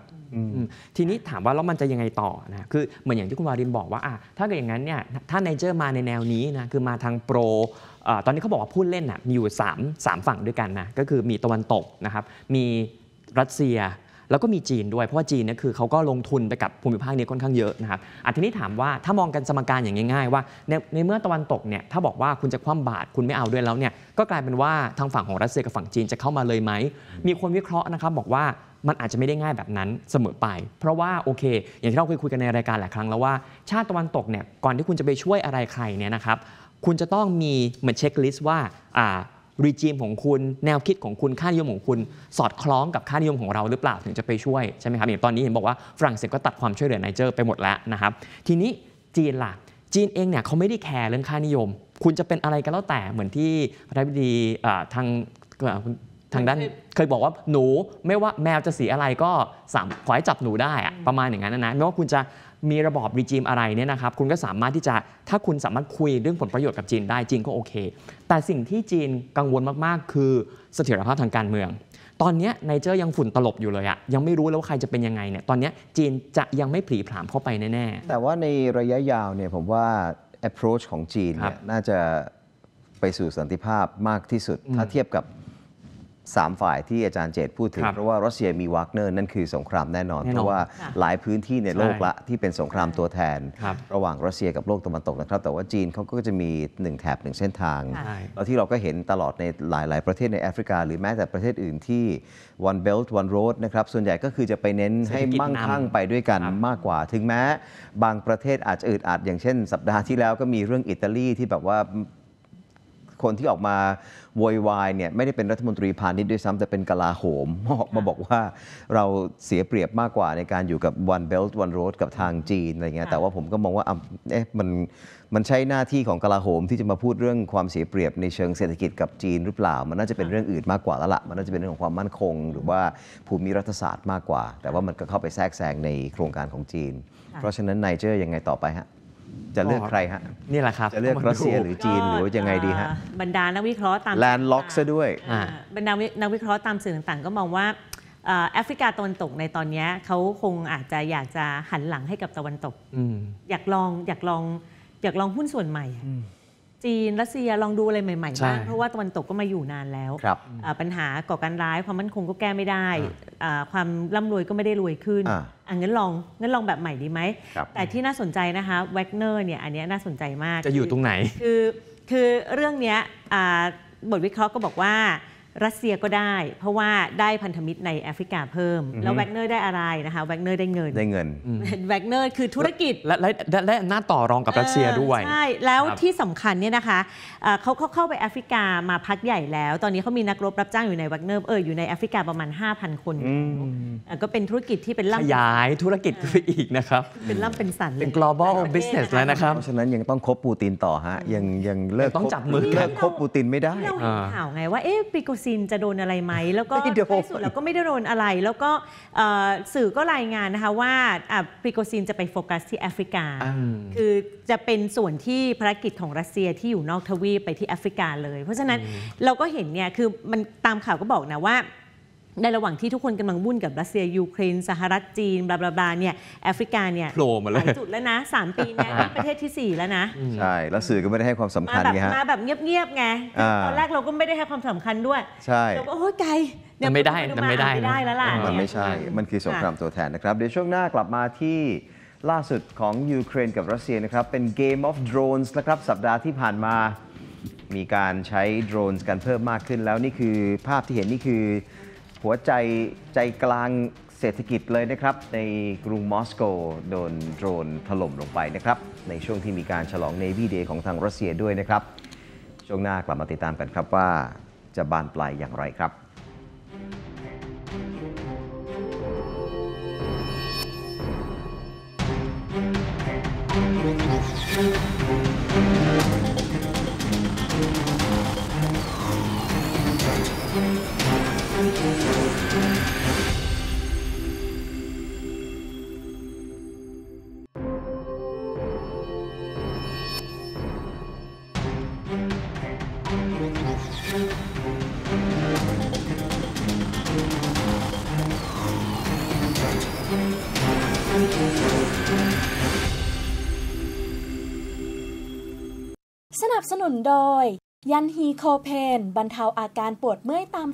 ทีนี้ถามว่าแล้วมันจะยังไงต่อนะคือเหมือนอย่างที่คุณวารินบอกว่า ถ้าเกิดอย่างนั้นเนี่ยถ้าไนเจอร์มาในแนวนี้นะคือมาทางโปรตอนนี้เขาบอกว่าพูดเล่นนะมีอยู่3 3ฝั่งด้วยกันนะก็คือมีตะวันตกนะครับ มีรัสเซียแล้วก็มีจีนด้วย เพราะว่าจีนเนี่ยคือเขาก็ลงทุนไปกับภูมิภาคนี้ค่อนข้างเยอะนะครับอันทีนี้ถามว่าถ้ามองกันสมการอย่างง่าย ๆ ว่าในในเมื่อตะวันตกเนี่ย ถ้าบอกว่าคุณจะคว่ำบาตรคุณไม่เอาด้วยแล้วเนี่ยก็กลายเป็นว่าทางฝั่งของรัสเซียกับฝั่งจีนจะเข้ามาเลยไหมมีคนวิเคราะห์นะครับ บอกว่ามันอาจจะไม่ได้ง่ายแบบนั้นเสมอไป เพราะว่าโอเค อย่างที่เราเคยคุยกันในรายการหลายครั้งแล้วว่า ชาติตะวันตกเนี่ยก่อนที่คุณจะไปช่วยอะไรใครเนี่ยนะครับ คุณจะต้องมีเหมือนเช็คลิสต์ว่ารีจิมของคุณแนวคิดของคุณค่านิยมของคุณ สอดคล้องกับค่านิยมของเราหรือเปล่าถึงจะไปช่วยใช่ไหมครับอย่างตอนนี้เห็นบอกว่าฝรั่งเศสก็ตัดความช่วยเหลือไนเจอร์ไปหมดแล้วนะครับทีนี้จีนล่ะ จีนเองเนี่ยเขาไม่ได้แคร์เรื่องค่านิยม คุณจะเป็นอะไรก็แล้วแต่เหมือนที่ประธานาธิบดีทางทางด้านเคยบอกว่าหนูไม่ว่าแมวจะสีอะไรก็สามขอให้จับหนูได้ประมาณอย่างนั้นนะไม่ว่าคุณจะมีระบอบรีจิมอะไรเนี่ยนะครับ คุณก็สามารถที่จะถ้าคุณสามารถคุยเรื่องผลประโยชน์กับจีนได้จีนก็โอเค แต่สิ่งที่จีนกังวลมาก ๆ คือเสถียรภาพทางการเมือง ตอนนี้ไนเจอร์ยังฝุ่นตลบอยู่เลยอะยังไม่รู้แล้วว่าใครจะเป็นยังไงเนี่ยตอนนี้จีนจะยังไม่ผีผามเข้าไปแน่ ๆ แต่ว่าในระยะยาวเนี่ยผมว่า approach ของจีนเนี่ยน่าจะไปสู่สันติภาพมากที่สุดถ้าเทียบกับ3 ฝ่ายที่อาจารย์เจตพูดถึง เพราะว่ารัสเซียมีวัคเนอร์นั่นคือสงครามแน่นอน เพราะว่าหลายพื้นที่ในโลกละที่เป็นสงครามตัวแทนรระหว่างรัสเซียกับโลกตะวันตกนะครับ แต่ว่าจีนเขาก็จะมี 1แถบ1เส้นทาง แล้วที่เราก็เห็นตลอดในหลาย ๆ ประเทศในแอฟริกา หรือแม้แต่ประเทศอื่นที่ one belt one road นะครับส่วนใหญ่ก็คือจะไปเน้นให้มั่งคั่งไปด้วยกันมากกว่า ถึงแม้บางประเทศอาจจะอึดอัดอย่างเช่นสัปดาห์ที่แล้วก็มีเรื่องอิตาลีที่แบบว่าคนที่ออกมาโวยวายเนี่ยไม่ได้เป็นรัฐมนตรีพาณิชย์ด้วยซ้ำแต่เป็นกลาโหมมาบอกว่า เราเสียเปรียบมากกว่าในการอยู่กับ one belt one road กับทางจีนอะไรเงี้ยแต่ว่าผมก็มองว่าเอ๊ะมันมันใช่หน้าที่ของกลาโหม ที่จะมาพูดเรื่องความเสียเปรียบในเชิงเศรษฐกิจกับจีนหรือเปล่า มันน่าจะเป็นเรื่องอื่นมากกว่าแล้วละมันน่าจะเป็นเรื่องของความมั่นคงหรือว่าภูมิรัฐศาสตร์มากกว่า แต่ว่ามันก็เข้าไปแทรกแซงในโครงการของจีน เพราะฉะนั้นไนเจอร์ยังไงต่อไปฮะจะเลือกใครฮะนี่แหละครับ จะเลือกรัสเซียหรือจีนหรือยังไงดีฮะบรรดานักวิเคราะห์ตามแลนด์ล็อกซะด้วยบรรดานักวิเคราะห์ตามสื่อต่างๆ ก็มองว่าแอฟริกาตะวันตกในตอนนี้เขาคงอาจจะอยากจะหันหลังให้กับตะวันตก อยากลองอยากลองอยากลองหุ้นส่วนใหม่จีนรัสเซียลองดูอะไรใหม่ๆบ้างเพราะว่าตะวันตกก็มาอยู่นานแล้ว ปัญหาก่อการร้าย ความมั่นคงก็แก้ไม่ได้ ความร่ำรวยก็ไม่ได้รวยขึ้นอันงั้นลองงั้นลองแบบใหม่ดีไหมแต่ที่น่าสนใจนะคะแวกเนอร์เนี่ยอันนี้น่าสนใจมากจะอยู่ตรงไหนคือคือเรื่องเนี้ยบทวิเคราะห์ก็บอกว่ารัสเซียก็ได้เพราะว่าได้พันธมิตรในแอฟริกาเพิ่ม แล้วแวกเนอร์ได้อะไรนะคะแวกเนอร์ได้เงิน ได้เงินแวกเนอร์คือธุรกิจและและและหน้าต่อรองกับรัสเซียด้วย ใช่ แล้วที่สำคัญเนี่ยนะคะ เขาเข้าไปแอฟริกามาพักใหญ่แล้ว ตอนนี้เขามีนักรบรับจ้างอยู่ในแวกเนอร์เอออยู่ในแอฟริกาประมาณ 5,000 คน ก็เป็นธุรกิจที่เป็นล่ำขยายธุรกิจไปอีกนะครับเป็นล่ำเป็นสันเป็น global business แล้วนะครับเพราะฉะนั้นยังต้องคบปูตินต่อฮะยังยังเลิกต้องจับมือเลิกคบปูตินไม่ได้เราเห็นข่าวไงว่าเอ๊ะปิโกซซินจะโดนอะไรไหมแล้วก็ในสุดเราก็ไม่ได้โดนอะไร แล้วก็สื่อก็รายงานนะคะว่าฟิโกซินจะไปโฟกัสที่แอฟริกา คือจะเป็นส่วนที่ภารกิจของรัสเซียที่อยู่นอกทวีปไปที่แอฟริกาเลย เพราะฉะนั้นเราก็เห็นเนี่ยคือมันตามข่าวก็บอกนะว่าในระหว่างที่ทุกคนกำลังวุ่นกับรัสเซียยูเครนสหรัฐจีน บลาบลาบลาเนี่ยแอฟริกาเนี่ยโผล่มาเลยจุดแล้วนะ 3 ปีเนี่ยป็นประเทศทีสี่4 แล้วนะใช่แล้วสื่อก็ไม่ได้ให้ความสำาคัญไงฮะมาแบบเงียบๆไง ตอนแรกเราก็ไม่ได้ให้ความสำคัญด้วยใช่เราก็โอ้ยไกลมันไม่ได้ มันไม่ได้แล้วล่ะมันไม่ใช่มันคือสงครามตัวแทนนะครับเดี๋ยวช่วงหน้ากลับมาที่ล่าสุดของยูเครนกับรัสเซียนะครับเป็นเกมออฟโดรนส์นะครับสัปดาห์ที่ผ่านมามีการใช้โดรนกันเพิ่มมากขึ้นแล้วนี่คือภาพที่เห็นนี่คือหัวใจใจกลางเศรษฐกิจเลยนะครับ ในกรุงมอสโกโดนโดรนถล่มลงไปนะครับ ในช่วงที่มีการฉลองนวีเดย์ของทางรัสเซียด้วยนะครับ ช่วงหน้ากลับมาติดตามกันครับว่าจะบานปลายอย่างไรครับ Thank you. สนับสนุนโดย ยันฮีโคเพนบรรเทาอาการปวดเมื่อยตาม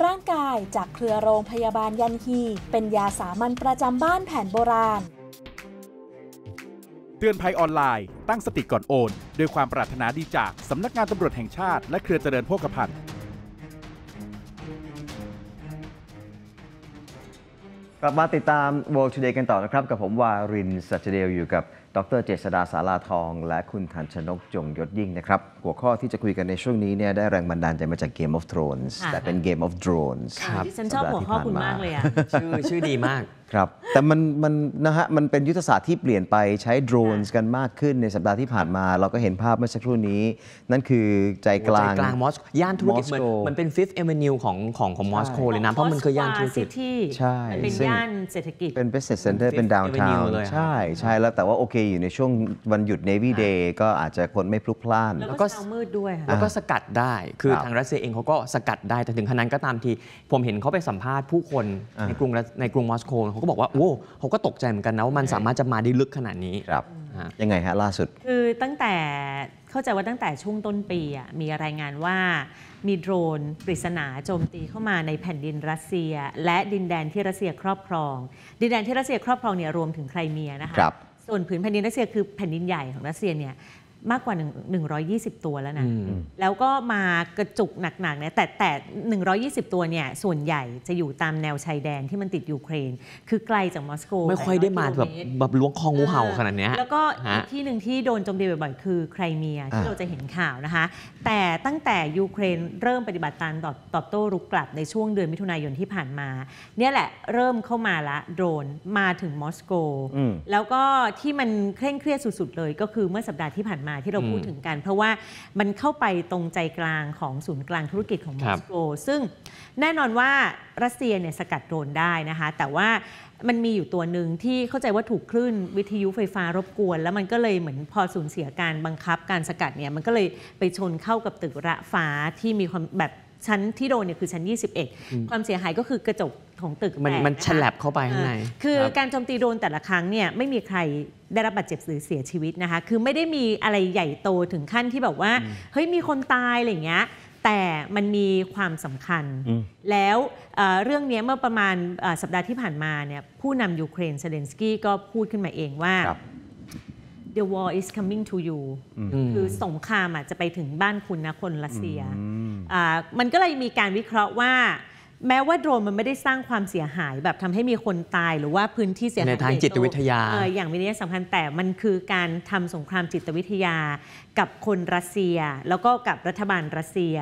ร่างกายจากเครือโรงพยาบาลยันฮี เป็นยาสามัญประจำบ้านแผนโบราณ เตือนภัยออนไลน์ตั้งสติก่อนโอนโดยความปรารถนาดีจาก สำนักงานตำรวจแห่งชาติและเครือเจริญโภคภัณฑ์กลับมาติดตาม World Today กันต่อนะครับ กับผมวารินสัจเดลอยู่กับดรเจษดาสาราทอง และคุณธันชนกจงยศยิ่งนะครับหัวข้อที่จะคุยกันในช่วงนี้เนี่ยได้แรงบันดาลใจมาจาก Game of Thrones แต่เป็น Game of Drones ครับฉันชอบหัวข้อคุณมากเลยอ่ะชื่อชื่อดีมากครับแต่มันมันนะฮะมันเป็นยุทธศาสตร์ที่เปลี่ยนไปใช้โดรนกันมากขึ้นในสัปดาห์ที่ผ่านมา เราก็เห็นภาพเมื่อสักครู่นี้ นั่นคือใจกลางกลางมอสย่านธุรกิจเหมือนมันเป็น Fifth Avenue ของของของมอสโกเลยนะ เพราะมันคือย่านธุรกิจใช่เป็นย่านเศรษฐกิจ เป็น business center เป็น downtown ใช่ใช่แล้วแต่ว่าโอเคอยู่ในช่วงวันหยุด Navy Day ก็อาจจะคนไม่พลุกพล่าน แล้วก็มืดด้วยแล้วก็สกัดได้ คือทางรัสเซียเองเขาก็สกัดได้แต่ถึงขนาดก็ตามทีผมเห็นเขาไปสัมภาษณ์ผู้คนในกรุงในกรุงมอสโกเก็บอกว่าโอ้เขาก็ตกใจเหมือนกันนะว่ามันสามารถจะมาได้ลึกขนาดนี้ครับยังไงฮะล่าสุด คือตั้งแต่เข้าใจว่าตั้งแต่ช่วงต้นปีอ่ะมีรายงานว่ามีโดรนปริศนาโจมตีเข้ามาในแผ่นดินรัสเซีย และดินแดนที่รัสเซียครอบครอง ดินแดนที่รัสเซียครอบครองเนี่ยรวมถึงไครเมียนะคะส่วนผืนแผ่นดินรัสเซียคือแผ่นดินใหญ่ของรัสเซียเนี่ยมากกว่า 1 2 0 ตัวแล้วนะ แล้วก็มากระจุกหนักๆเนี่ยแต่แต่ 120 ตัวเนี่ยส่วนใหญ่จะอยู่ตามแนวชายแดนที่มันติดยูเครนคือไกลจากมอสโกไม่ค่อยได้มาแบบแบบล้วงคองูเห่าขนาดนี้แล้วก็อีกที่หนึ่งที่โดนโจมตีบ่อยๆคือไครเมียที่เราจะเห็นข่าวนะคะ แต่ตั้งแต่ยูเครนเริ่มปฏิบัติการตอบตอบโต้รุกกลับในช่วงเดือนมิถุนายนที่ผ่านมา เนี่ยแหละเริ่มเข้ามาละโดรนมาถึงมอสโก แล้วก็ที่มันเคร่งเครียดสุด ๆเลยก็คือเมื่อสัปดาห์ที่ผ่านมาาที่เราพูดถึงกันเพราะว่ามันเข้าไปตรงใจกลางของศูนย์กลางธุรกิจของมอสโกซึ่งแน่นอนว่ารัสเซียเนี่ยสกัดโดรนได้นะคะ แต่ว่ามันมีอยู่ตัวหนึ่งที่เข้าใจ ว่าถูกคลื่นวิทยุไฟฟ้ารบกวน แล้วมันก็เลยเหมือนพอสูญเสียการบังคับ การสกัดเนี่ยมันก็เลยไปชนเข้ากับตึกระฟ้าที่มีความแบบชั้นที่โดนเนี่ยคือชั้น 21 ความเสียหายก็คือกระจกของตึกมันมันฉลับเข้าไปข้างใน คือการโจมตีโดนแต่ละครั้งเนี่ยไม่มีใครได้รับบาดเจ็บหรือเสียชีวิตนะคะคือไม่ได้มีอะไรใหญ่โตถึงขั้นที่แบบว่าเฮ้ยมีคนตายอะไรเงี้ยแต่มันมีความสำคัญ แล้วเรื่องนี้เมื่อประมาณสัปดาห์ที่ผ่านมาเนี่ยผู้นำยูเครนเซเลนสกี้ก็พูดขึ้นมาเองว่า the war is coming to you คือสงครามอ่ะจะไปถึงบ้านคุณนะคนรัสเซีย มันก็เลยมีการวิเคราะห์ว่าแม้ว่าโดรนมันไม่ได้สร้างความเสียหายแบบทำให้มีคนตายหรือว่าพื้นที่เสียหายในทางจิตวิทยา อย่างมีนัยสำคัญแต่มันคือการทำสงครามจิตวิทยากับคนรัสเซีย แล้วก็กับรัฐบาลรัสเซีย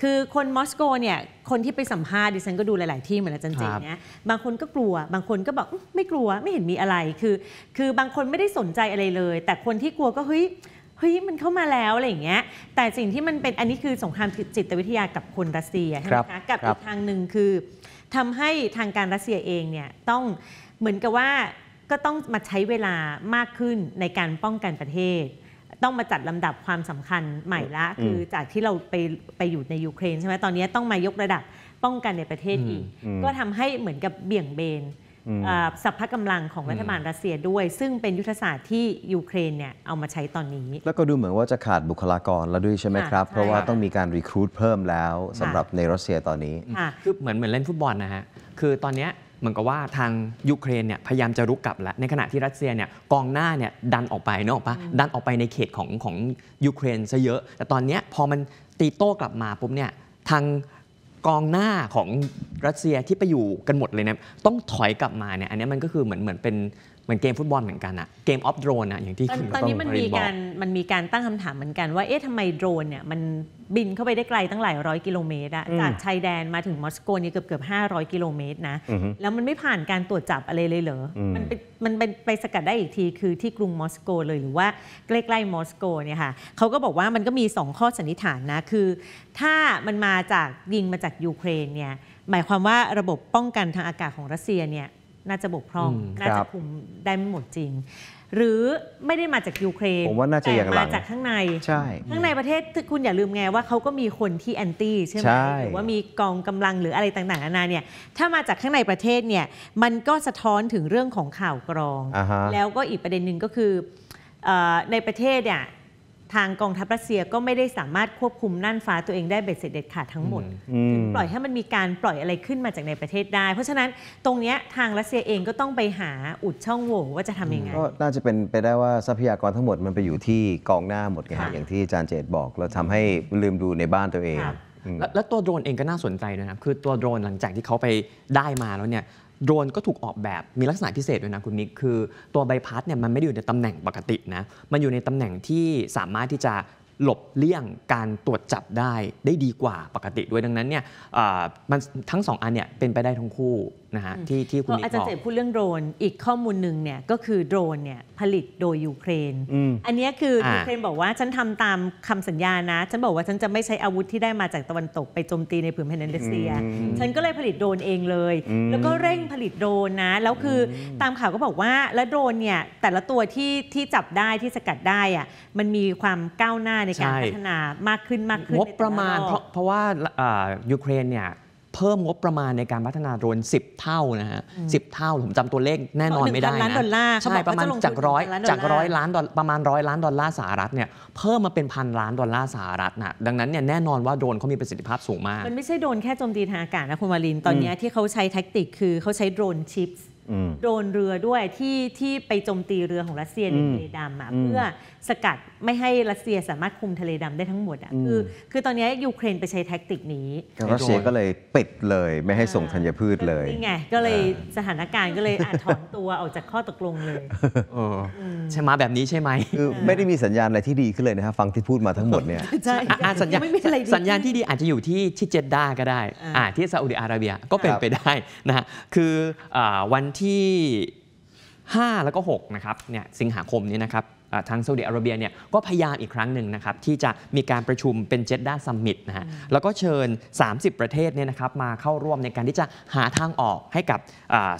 คือคนมอสโกเนี่ยคนที่ไปสัมภาษณ์ดิฉันก็ดูหลายๆ ที่เหมือนอาจารย์เจงเนี่ยบางคนก็กลัว บางคนก็บอกไม่กลัวไม่เห็นมีอะไรคือ คือบางคนไม่ได้สนใจอะไรเลย แต่คนที่กลัวก็เฮ้ยเฮ้ยมันเข้ามาแล้วอะไรอย่างเงี้ยแต่สิ่งที่มันเป็นอันนี้คือสงครามจิตวิทยากับคนรัสเซียใช่ไหมคะกับอีกทางหนึ่งคือ ทำให้ทางการรัสเซียเองเนี่ยต้องเหมือนกับว่าก็ต้องมาใช้เวลามากขึ้นในการป้องกันประเทศ ต้องมาจัดลำดับความสำคัญใหม่ละคือจากที่เราไปไปอยู่ในยูเครนใช่ไหมตอนนี้ต้องมายกระดับป้องกันในประเทศอีกก็ทำให้เหมือนกับเบี่ยงเบนสัพพะกำลังของรัฐบาลรัสเซียด้วย ซึ่งเป็นยุทธศาสตร์ที่ยูเครนเนี่ยเอามาใช้ตอนนี้แล้วก็ดูเหมือนว่าจะขาดบุคลากรแล้วด้วยใช่ไหมครับ เพราะว่าต้องมีการรีคูดเพิ่มแล้วสำหรับในรัสเซียตอนนี้คือเหมือนเหมือนเล่นฟุตบอลนะฮะคือตอนนี้เหมือนกับว่าทางยูเครนเนี่ยพยายามจะรุกกลับแล้วในขณะที่รัสเซียเนี่ยกองหน้าเนี่ยดันออกไปนอกปะดันออกไปในเขตของของยูเครนซะเยอะ แต่ตอนนี้พอมันตีโต้กลับมาปุ๊บเนี่ยทางกองหน้าของรัสเซียที่ไปอยู่กันหมดเลยเนี่ยต้องถอยกลับมาเนี่ยอันนี้มันก็คือเหมือนเหมือนเป็นเหมือนเกม ฟุตบอลเหมือนกันอะเกมออฟโดรนอะอย่างที่คุณตอนนี้มันมีการมันมีการตั้งคำถามเหมือนกันว่าเอ๊ะทำไมโดรนเนี่ยมันบินเข้าไปได้ไกลตั้งหลายร้อยกิโลเมตรอะจากชายแดนมาถึงมอสโกนี่เกือบเกือบห้าร้อยกิโลเมตรนะแล้วมันไม่ผ่านการตรวจจับอะไรเลยเหรอมันเป็นมันเป็นไปสกัดได้อีกที คือที่กรุงมอสโกเลยหรือว่าใกล้ๆมอสโกเนี่ยค่ะเขาก็บอกว่ามันก็มี 2 ข้อสันนิษฐานนะคือ ถ้ามันมาจากยิงมาจากยูเครนเนี่ยหมายความว่าระบบป้องกันทางอากาศของรัสเซียเนี่ยน่าจะบกพร่อง น่าจะคุมได้ไม่หมดจริง หรือไม่ได้มาจากยูเครนผมว่า น่าจะอย่างหลังมาจากข้างใน ใช่ ข้างในประเทศ คุณอย่าลืมไงว่าเขาก็มีคนที่แอนตี้ใช่ไหมหรือว่ามีกองกำลังหรืออะไรต่าง ๆ นานาเนี่ย ถ้ามาจากข้างในประเทศเนี่ย มันก็สะท้อนถึงเรื่องของข่าวกรอง แล้วก็อีกประเด็นหนึ่งก็คือในประเทศเนี่ยทางกองทัพรัสเซียก็ไม่ได้สามารถควบคุมน่านฟ้าตัวเองได้เบ็ดเสร็จเด็ดขาดทั้งหมด ปล่อยให้มันมีการปล่อยอะไรขึ้นมาจากในประเทศได้ เพราะฉะนั้นตรงนี้ทางรัสเซียเองก็ต้องไปหาอุดช่องโหว่ว่าจะทำยังไง ก็น่าจะเป็นไปได้ว่าทรัพยากรทั้งหมดมันไปอยู่ที่กองหน้าหมดไงอย่างที่อาจารย์เจตบอก เราทำให้ลืมดูในบ้านตัวเอง แล้วตัวโดรนเองก็น่าสนใจนะครับ คือตัวโดรนหลังจากที่เขาไปได้มาแล้วเนี่ยโดรนก็ถูกออกแบบมีลักษณะพิเศษด้วยนะคุณมิก คือตัวใบพัดเนี่ยมันไม่ได้อยู่ในตำแหน่งปกตินะมันอยู่ในตำแหน่งที่สามารถที่จะหลบเลี่ยงการตรวจจับได้ได้ดีกว่าปกติ ด้วยดังนั้นเนี่ยมันทั้งสองอันเนี่ยเป็นไปได้ทั้งคู่นะฮะที่ที่คุณอาจารย์เจพูดเรื่องโดรนอีกข้อมูลหนึ่งเนี่ยก็คือโดรนเนี่ยผลิตโดยยูเครน อันนี้คือยูเครนบอกว่าฉันทำตามคำสัญญานะฉันบอกว่าฉันจะไม่ใช้อาวุธที่ได้มาจากตะวันตกไปโจมตีในผืนแผ่นดินรัสเซีย ฉันก็เลยผลิตโดรนเองเลย แล้วก็เร่งผลิตโดรนนะแล้วคือตามข่าวก็บอกว่าแล้วโดรนเนี่ยแต่ละตัวที่ที่จับได้ที่สกัดได้อะมันมีความก้าวหน้าในการพัฒนามากขึ้นมากขึ้นงบประมาณ เพราะเพราะว่ายูเครนเนี่ยเพิ่มงบประมาณในการพัฒนาโดรน10 เท่านะฮะสิเท่าผมจำตัวเลขแน่นอนไม่ได้นะใช่ประมาณจากร้อยจากร้อยล้านประมาณร้อยล้านดอลลาร์สหรัฐเนี่ยเพิ่มมาเป็นพันล้านดอลลาร์สหรัฐนะดังนั้นเนี่ยแน่นอนว่าโดรนเขามีประสิทธิภาพสูงมากมันไม่ใช่โดรนแค่โจมตีทางอากาศนะคุณวาลินตอนนี้ที่เขาใช้แท็กติกคือเขาใช้โดรนชิปสโดนเรือด้วยที่ที่ไปโจมตีเรือของรัสเซียในทะเลดำอ่ะเพื่อสกัดไม่ให้รัสเซียสามารถคุมทะเลดำได้ทั้งหมดอ่ะคือ คือตอนนี้ยูเครนไปใช้แท็กติกนี้รัสเซียก็เลยปิดเลยไม่ให้ส่งธัญพืชเลยนี่ไงก็เลยสถานการณ์ก็เลยอาจถอนตัวออกจากข้อตกลงเลยใช่มาแบบนี้ใช่ไหมคือไม่ได้มีสัญญาณอะไรที่ดีขึ้นเลยนะครับ ฟังที่พูดมาทั้งหมดเนี่ยใช่สัญญาณสัญญาณที่ดีอาจจะอยู่ที่ที่เจด้าก็ได้ที่ซาอุดิอาระเบียก็เป็นไปได้นะฮะคือวันที่ 5 แล้วก็ 6 นะครับเนี่ยสิงหาคมนี้นะครับทางซาอุดิอาระเบียเนี่ยก็พยายามอีกครั้งหนึ่งนะครับที่จะมีการประชุมเป็นเจดด้าซัมมิตนะฮะแล้วก็เชิญ 30 ประเทศเนี่ยนะครับมาเข้าร่วมในการที่จะหาทางออกให้กับ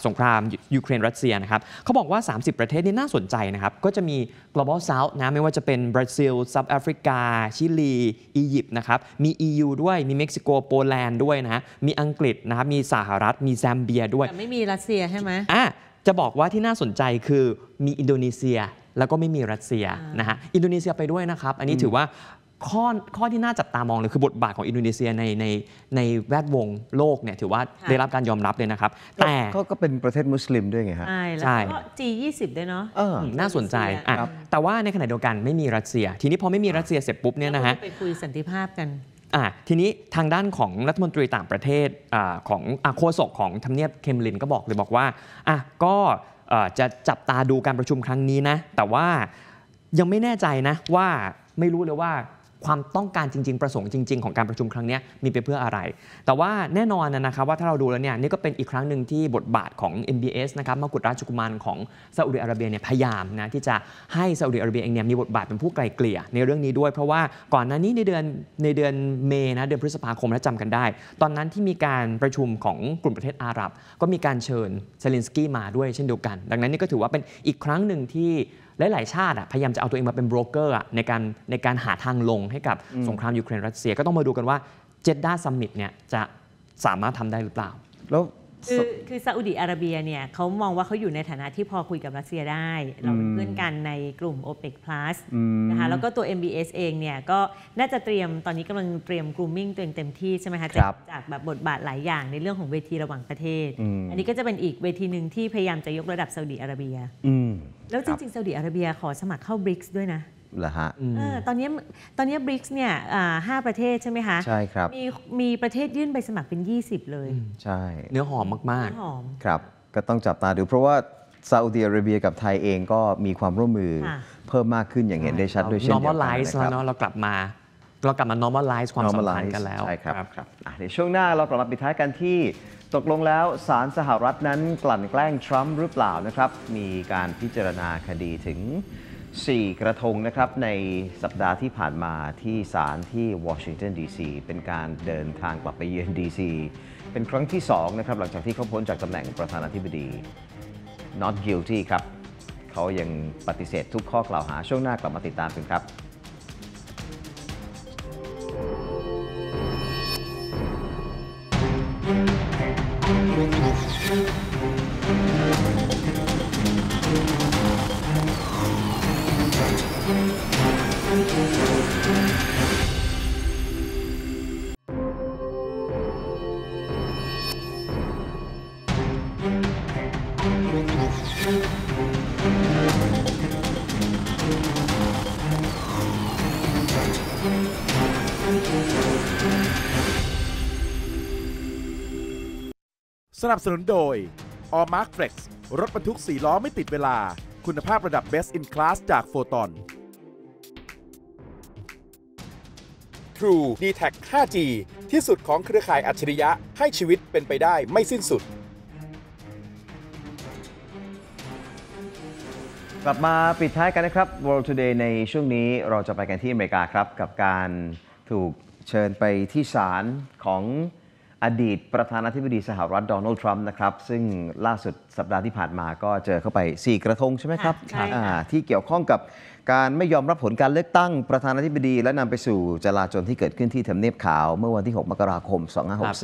สงคราม ยูเครนรัสเซียนะครับเขาบอกว่า 30 ประเทศนี่น่าสนใจนะครับก็จะมี global south นะไม่ว่าจะเป็นบราซิลซับแอฟริกา ชิลีอียิปต์นะครับมี EU ด้วยมีเม็กซิโกโปแลนด์ด้วยนะะมีอังกฤษนะครับมีสหรัฐมีแซมเบียด้วยแต่ไม่มีรัสเซียใช่ไหมอ่ะจะบอกว่าที่น่าสนใจคือมีอินโดนีเซียแล้วก็ไม่มีรัสเซียนะฮะ อินโดนีเซียไปด้วยนะครับ อันนี้ถือว่าข้อข้อที่น่าจับตามองเลยคือบทบาทของอินโดนีเซียในในในแวดวงโลกเนี่ยถือว่าได้รับการยอมรับเลยนะครับ แต่ก็ก็เป็นประเทศมุสลิมด้วยไงฮะ ใช่แล้วก็ G20 ด้วยเนาะ น่าสนใจ แต่ว่าในขณะเดียวกันไม่มีรัสเซีย ทีนี้พอไม่มีรัสเซียเสร็จปุ๊บเนี่ยนะฮะ ไปคุยสันติภาพกันอ่ทีนี้ทางด้านของรัฐมนตรีต่างประเทศอของอโฆษกของทำเนียบเคมลินก็บอกเลยบอกว่า อ่ะก็จะจับตาดูการประชุมครั้งนี้นะ แต่ว่ายังไม่แน่ใจนะ ว่าไม่รู้เลยว่าความต้องการจริงๆ ประสงค์จริง ๆ ของการประชุมครั้งนี้มีไปเพื่ออะไร แต่ว่าแน่นอนนะครับว่าถ้าเราดูแล้วเนี่ยนี่ก็เป็นอีกครั้งหนึ่งที่บทบาทของ MBS นะครับมกุฎราชกุมารของซาอุดิอาระเบียเนี่ยพยายามนะที่จะให้ซาอุดิอาระเบียเองเนี่ยมีบทบาทเป็นผู้ไกลเกลี่ยในเรื่องนี้ด้วย เพราะว่าก่อนหน้านี้ในเดือนในเดือนเมษนะเดือนพฤษภาคมถ้าจำกันได้ ตอนนั้นที่มีการประชุมของกลุ่มประเทศอาหรับ ก็มีการเชิญเซเลนสกี้มาด้วย เช่นเดียวกัน ดังนั้นนี่ก็ถือว่าเป็นอีกครั้งหนึ่งที่หลยหลายชาติพยายามจะเอาตัวเองมาเป็นโบรกเกอร์ในการในการหาทางลงให้กับสงครามยูเครนรัสเซียก็ต้องมาดูกันว่าเจด้าซัมมิตเนี่ยจะสามารถทำได้หรือเปล่าแล้วคือคือซาอุดีอาระเบียเนี่ยเขามองว่าเขาอยู่ในฐานะที่พอคุยกับรัสเซียได้ เราเป็นเพื่อนกันในกลุ่ม o p e ป plus นะคะแล้วก็ตัว MBS เองเนี่ยก็น่าจะเตรียมตอนนี้กำลังเตรียมกลุ่มมิ่งตัวเองเต็มที่ใช่ไหมคะจจากแบบบทบาทหลายอย่างในเรื่องของเวทีระหว่างประเทศ อันนี้ก็จะเป็นอีกเวทีหนึ่งที่พยายามจะยกระดับซาอุดีอาระเบียแล้วจริงๆซาอุดีอาระเบียขอสมัครเข้าบริกส์ด้วยนะหรอฮะออตอนนี้ตอนนี้บริกส์เนี่ยห้าประเทศใช่ไหมคะใช่ครับมีมีประเทศยื่นใบสมัครเป็น 20 เลยใช่ เนื้อหอมมากเนื้อหอมครับ ก็ต้องจับตาดูเพราะว่าซาอุดิอาระเบียกับไทยเองก็มีความร่วมมือเพิ่มมากขึ้นอย่างเห็นได้ชัดด้วยเช่นเดียวกัน normalize แล้วเนาะเรากลับมา เรากลับมา normalize ความสัมพันธ์กันแล้วใช่ครับครับเดี๋ยวช่วงหน้าเรากลับมาปิดท้ายกันที่ตกลงแล้วศาลสหรัฐนั้นกลั่นแกล้งทรัมป์หรือเปล่านะครับมีการพิจารณาคดีถึง4 กระทงนะครับ ในสัปดาห์ที่ผ่านมาที่ศาลที่วอชิงตันดีซีเป็นการเดินทางกลับไปเยือนดีซีเป็นครั้งที่ 2 นะครับ หลังจากที่เขาพ้นจากตำแหน่งประธานาธิบดี not guilty ครับ เขายังปฏิเสธทุกข้อกล่าวหาช่วงหน้ากลับมาติดตามกันครับนับสนุนโดย a l m a r k Flex รถบรรทุก4ล้อไม่ติดเวลาคุณภาพระดับ Best in Class จากโฟตอน True d t a c 5G ที่สุดของเครือข่ายอัจฉริยะให้ชีวิตเป็นไปได้ไม่สิ้นสุด กลับมาปิดท้ายกันนะครับ World Today ในช่วงนี้เราจะไปกันที่อเมริกาครับกับการถูกเชิญไปที่ศาลของอดีตประธานาธิบดีสหรัฐโดนัลด์ทรัมป์นะครับ ซึ่งล่าสุดสัปดาห์ที่ผ่านมาก็เจอเข้าไป 4 กระทงใช่ไหมครับที่เกี่ยวข้องกับการไม่ยอมรับผลการเลือกตั้งประธานาธิบดี และนำไปสู่จลาจลที่เกิดขึ้นที่ทำเนียบขาว เมื่อวันที่ 6 มกราคม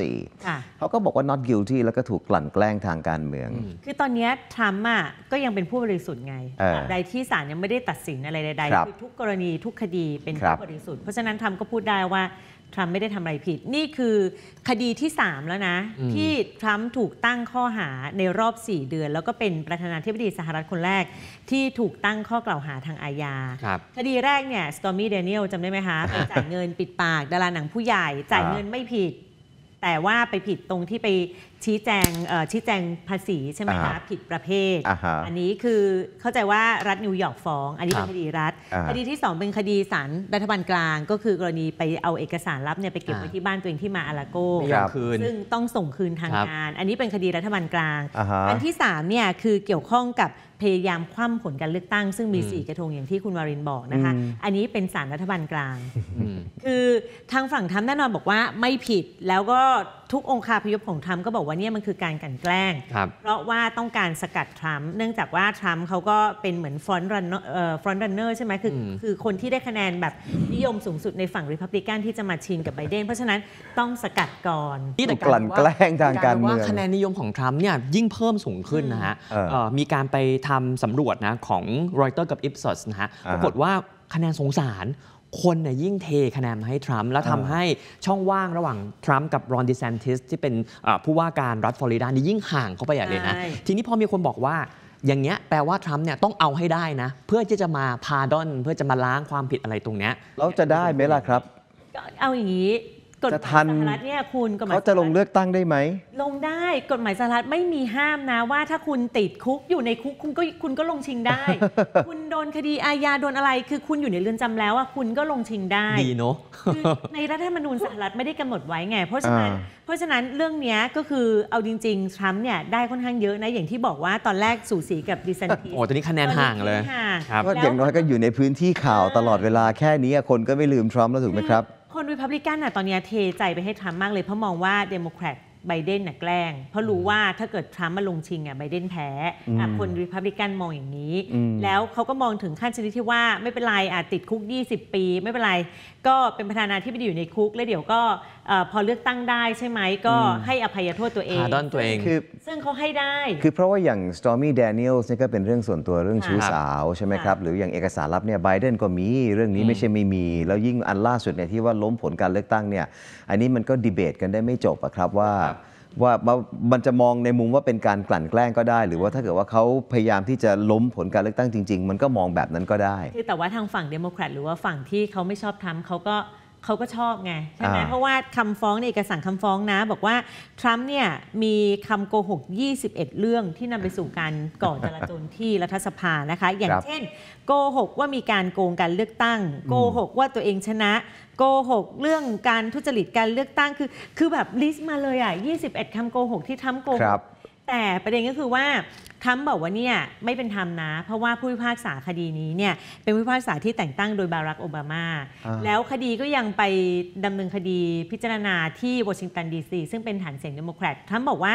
2564เขาก็บอกว่า not guilty แล้วก็ถูกกลั่นแกล้งทางการเมือง คือตอนนี้ทรัมป์ก็ยังเป็นผู้บริสุทธิ์ไงใดที่ศาลยังไม่ได้ตัดสินอะไรใดๆคือทุกกรณีทุกคดีเป็นผู้บริสุทธิ์เพราะฉะนั้นทรัมป์ก็พูดได้ว่าทรัมป์ไม่ได้ทำอะไรผิด นี่คือคดีที่ 3 แล้วนะ ที่ทรัมป์ถูกตั้งข้อหาในรอบ 4 เดือน แล้วก็เป็นประธานาธิบดีสหรัฐคนแรก ที่ถูกตั้งข้อกล่าวหาทางอาญา คดีแรกเนี่ยสตอมี่เดนิเอลจำได้ไหมคะไปจ่ายเงินปิดปาก ดาราหนังผู้ใหญ่ จ่ายเงินไม่ผิด แต่ว่าไปผิดตรงที่ไปชี้แจงชี้แจงภาษีใช่ไหมคะผิดประเภท อันนี้คือเข้าใจว่ารัฐนิวยอร์กฟ้อง อันนี้เป็นคดีรัฐคดีที่ 2 เป็นคดีศาลรัฐบาลกลาง ก็คือกรณีไปเอาเอกสารลับเนี่ยไปเก็บไว้ที่บ้านตัวเองที่มาอาราโกซึ่งต้องส่งคืนทางการอันนี้เป็นคดีรัฐบาลกลางอันที่3เนี่ยคือเกี่ยวข้องกับพยายามคว่ำผลการเลือกตั้ง ซึ่งมีสีกระทงอย่างที่คุณวารินบอกนะคะอันนี้เป็นสารรัฐบาลกลาง คือทางฝั่งทำแน่นอนบอกว่าไม่ผิดแล้วก็ทุกองค์คาพยพของทรัมป์ก็บอกว่าเนี่ยมันคือการกันแกล้ง เพราะว่าต้องการสกัดทรัมป์เนื่องจากว่าทรัมป์เขาก็เป็นเหมือนฟรอนต์รันอรอนต์รันเนอร์ใช่ไหมคือคือคนที่ได้คะแนนแบบนิยมสูงสุดในฝั่งริพับลิกันที่จะมาชิงกับไบเดนเพราะฉะนั้นต้องสกัดก่อนที่แต่กลั่นแกล้งทางการเมืองว่าคะแนนนิยมของทรัมป์เนี่ยยิ่งเพิ่มสูงขึ้นนะฮะมีการไปทำสำรวจนะของรอยเตอร์กับอิปซอสนะฮะปรากฏว่าคะแนนสงสารคนเนี่ยยิ่งเทคะแนนมาให้ทรัมป์แล้วทำให้ช่องว่างระหว่างทรัมป์กับรอนดิแซนติสที่เป็นผู้ว่าการรัฐฟลอริดานี่ยิ่งห่างเข้าไปใหญ่เลยนะ ทีนี้พอมีคนบอกว่า อย่างเงี้ยแปลว่าทรัมป์เนี่ยต้องเอาให้ได้นะ เพื่อที่จะมาพาดอนเพื่อจะมาล้างความผิดอะไรตรงเนี้ยเราจะได้ไหมล่ะครับ เอาอย่างนี้กฎหมายสหรัฐเนี่ยคุณเขาจะลงเลือกตั้งได้ไหมลงได้กฎหมายสหรัฐไม่มีห้ามนะว่าถ้าคุณติดคุกอยู่ในคุกคุณก็คุณก็ลงชิงได้ คุณโดนคดีอาญาโดนอะไรคือคุณอยู่ในเรือนจำแล้วอ่ะคุณก็ลงชิงได้ดีเนาะในรัฐธรรมนูญสหรัฐไม่ได้กำหนดไว้ไงเพราะฉะนั้นเพราะฉะนั้นเรื่องเนี้ยก็คือเอาจริงๆทรัมป์เนี่ยได้ค่อนข้างเยอะนะอย่างที่บอกว่าตอนแรกสูสีกับดิซันทีโอ้ตอนนี้คะแนนห่างเลยครับก็อย่างน้อยก็อยู่ในพื้นที่ข่าวตลอดเวลาแค่นี้คนก็ไม่ลืมทรัมป์แล้วถูกไหมครับนวิพับลิกันน่ะตอนนี้เทใจไปให้ทรัมป์มากเลยเพราะมองว่าเดโมแครตไบเดนน่ะแกล้งเพราะรู้ว่าถ้าเกิดทรัมป์มาลงชิงอ่ะไบเดนแพ้คนริพับลิกันมองอย่างนี้ แล้วเขาก็มองถึงขั้นชนิดที่ว่า ไม่เป็นไรอาจติดคุก20 ปี ไม่เป็นไรก็เป็นประธานาธิบดีอยู่ในคุก แล้วเดี๋ยวก็พอเลือกตั้งได้ใช่ไหม ก็ให้อภัยโทษตัวเองดอนตัวเองคือซึ่งเขาให้ได้ คือเพราะว่าอย่าง Stormy Daniels นี่ก็เป็นเรื่องส่วนตัวเรื่องชู้สาวใช่ไหมครับ หรืออย่างเอกสารลับเนี่ยไบเดนก็มีเรื่องนี้ไม่ใช่ไม่มี แล้วยิ่งอันล่าสุดเนี่ยที่ว่าล้มผลการเลือกตั้งเนี่ยอันนี้มันก็ดีเบตกันได้ไม่จบอะครับว่าว่ามันจะมองในมุมว่าเป็นการกลั่นแกล้งก็ได้ หรือว่าถ้าเกิดว่าเขาพยายามที่จะล้มผลการเลือกตั้งจริง ๆ มันก็มองแบบนั้นก็ได้คือแต่ว่าทางฝั่งเดโมแครต หรือว่าฝั่งที่เขาไม่ชอบทำเขาก็เขาก็ชอบไงใช่ไหมเพราะว่าคำฟ้องในเอกสารคำฟ้องนะบอกว่าทรัมป์เนี่ยมีคำโกหก 21 เรื่องที่นำไปสู่การก่อจลาจลที่รัฐสภานะคะ อย่างเช่นโกหกว่ามีการโกงการเลือกตั้ง โกหกว่าตัวเองชนะ โกหกเรื่องการทุจริตการเลือกตั้งคือ คือแบบลิสต์มาเลยอ่ะ 21 คำโกหกที่ทรัมป์โกหกแต่ประเด็นก็คือว่าทั้มบอกว่าเนี่ยไม่เป็นธรรมนะ เพราะว่าผู้พิพากษาคดีนี้เนี่ยเป็นผู้พิพากษาที่แต่งตั้งโดยบารักโอบามาแล้วคดีก็ยังไปดำเนินคดีพิจารณาที่วอชิงตันดีซี ซึ่งเป็นฐานเสียงเดโมแครตทั้มบอกว่า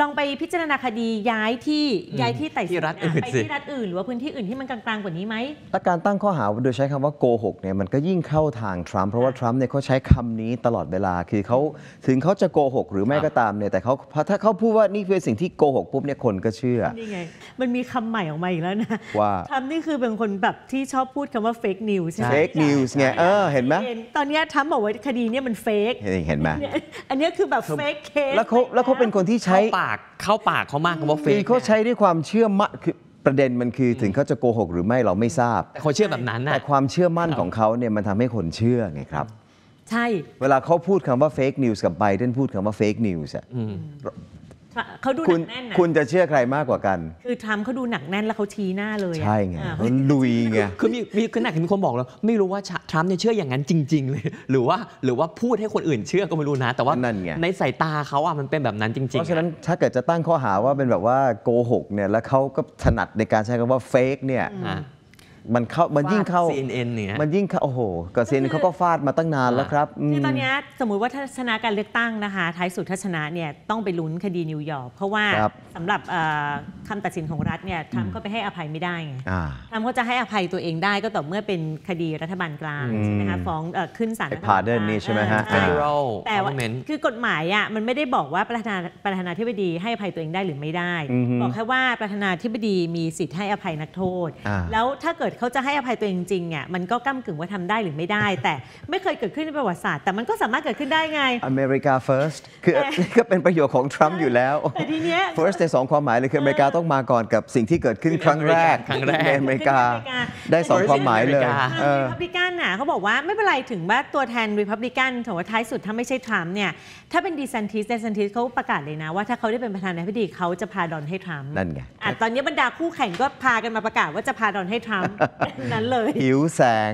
ลองไปพิจารณาคดีย้ายที่ย้ายที่ไต่สวนไปที่รัฐอื่นหรือว่าพื้นที่อื่นที่มันกลางๆกว่านี้ไหมและการตั้งข้อหาโดยใช้คำว่าโกหกเนี่ยมันก็ยิ่งเข้าทางทรัมป์เพราะว่าทรัมป์เนี่ยเขาใช้คำนี้ตลอดเวลาคือเขาถึงเขาจะโกหกหรือไม่ก็ตามเนี่ยแต่เขาถ้าเขาพูดว่านี่คือสิ่งที่โกหกปุ๊บเนี่ยคนก็เชื่อ นี่ไงมันมีคำใหม่ออกมาอีกแล้วนะว่าทรัมป์นี่คือเป็นคนแบบที่ชอบพูดคำว่าเฟกนิวส์ใช่ไหมเฟกนิวส์ไงเออเห็นไหมตอนนี้ทรัมป์บอกว่าคดีเนี่ยมันเฟกเห็นไหมอันนี้คือแบบเฟกเคสแล้วเขาแล้วเขาเป็นคนที่ใช้ปากเข้าปากเขามากคำว่าเฟกคือเขาใช้ด้วยความเชื่อมั่นคือประเด็นมันคือถึงเขาจะโกหกหรือไม่เราไม่ทราบแต่เขาเชื่อแบบนั้นนะแต่ความเชื่อมั่นของเขาเนี่ยมันทำให้คนเชื่อไงครับใช่ เวลาเขาพูดคำว่าเฟกนิวส์กับไบเดนพูดคำว่าเฟกนิวส์อะเขาดูหคุนัณกแน่นนะคุณจะเชื่อใครมากกว่ากัน คือ ทรัมป์เขาดูหนักแน่นแล้วเขาชี้หน้าเลยใช่ไงเขาลุยไงคือมีมีคือหนักมีคนบอกแล้วไม่รู้ว่าทรัมป์เนี่ยเชื่ออย่างนั้นจริง ๆ เลย หรือว่าหรือว่าพูดให้คนอื่นเชื่อก็ไม่รู้นะ แต่ว่านั่นไงในสายตาเขาอ่ะมันเป็นแบบนั้นจริงๆ เพราะฉะนั้นถ้าเกิดจะตั้งข้อหาว่าเป็นแบบว่าโกหกเนี่ยแล้วเขาก็ถนัดในการใช้คำว่าเฟกเนี่ยมันเข้า มันยิ่งเข้า CNN เนี่ย มันยิ่งเข้าโอ้โหกับซีเนเขาก็ฟาดมาตั้งนานแล้วครับคือตอนนี้สมมุติว่าทัศนาการเลือกตั้งนะคะท้ายสุดทัศนาเนี่ยต้องไปลุ้นคดีนิวยอร์กเพราะว่าสำหรับคำตัดสินของรัฐเนี่ยทรัมป์ก็ไปให้อภัยไม่ได้ไงทรัมป์ก็จะให้อภัยตัวเองได้ก็ต่อเมื่อเป็นคดีรัฐบาลกลางใช่ไหมคะฟ้องขึ้นศาลพาเดินนี่ใช่ไหมฮะแต่ว่าคือกฎหมายอ่ะมันไม่ได้บอกว่าประธานประธานาธิบดีให้อภัยตัวเองได้หรือไม่ได้บอกแค่ว่าประธานาธิบดีมีสิทธิ์ให้อภัยนักโทษ แล้วถ้าเกิดเขาจะให้อภัยตัวเองจริงเนี่ยมันก็ก้ากึ่งว่าทำได้หรือไม่ได้ แต่ไม่เคยเกิดขึ้นในประวัติศาสตร์ แต่มันก็สามารถเกิดขึ้นได้ไงอเมริกา first คือก็เป็นประโยชน์ของทรัมป์อยู่แล้ว แต่ทีเนี้ย first ในสองความหมายเลย คืออเมริกาต้องมาก่อนกับสิ่งที่เกิดขึ้นครั้งแรกครั้งแรกในอเมริกาได้สองความหมายเลยรีพับลิกันน่ะเขาบอกว่าไม่เป็นไรถึงว่าตัวแทนรีพับลิกันถือว่าท้ายสุดถ้าไม่ใช่ทรัมป์เนี่ยถ้าเป็นดีซันติสเดซันติสเขาประกาศเลยนะว่า ถ้าเขาได้เป็นประธานาธิบดีเขาจะพาดอนให้ทรัมป์นั่นไงตอนนี้บรรดาคู่แข่งก็พากันมาประกาศว่าจะพาดอนให้ทรัมป์นั้นเลย หิวแสง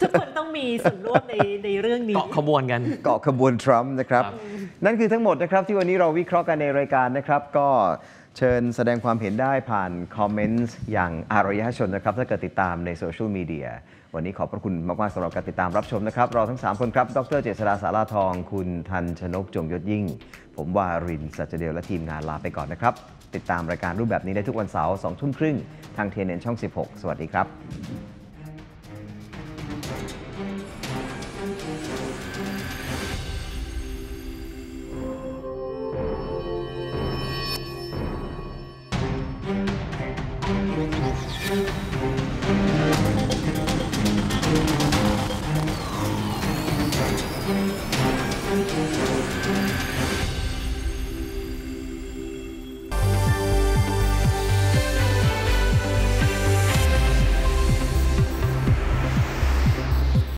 ทุกคนต้องมีส่วนร่วมในในเรื่องนี้เกาะขบวนกัน เกาะขบวนทรัมป์นะครับ นั่นคือทั้งหมดนะครับ ที่วันนี้เราวิเคราะห์กันในรายการนะครับ ก็เชิญแสดงความเห็นได้ผ่านคอมเมนต์ อย่างอารยชนนะครับถ้าเกิดติดตามในโซเชียลมีเดีย วันนี้ขอบพระคุณมาก ๆสำหรับการติดตามรับชมนะครับ เราทั้ง 3 คนครับ ดร เจษฎาสาราทอง คุณทันชนกจงยศยิ่ง ผมวารินสัจเดลและทีมงานลาไปก่อนนะครับติดตามรายการรูปแบบนี้ได้ทุกวันเสาร์สองทุ่มครึ่งทางเทเนนช่อง 16 สวัสดีครับ t a k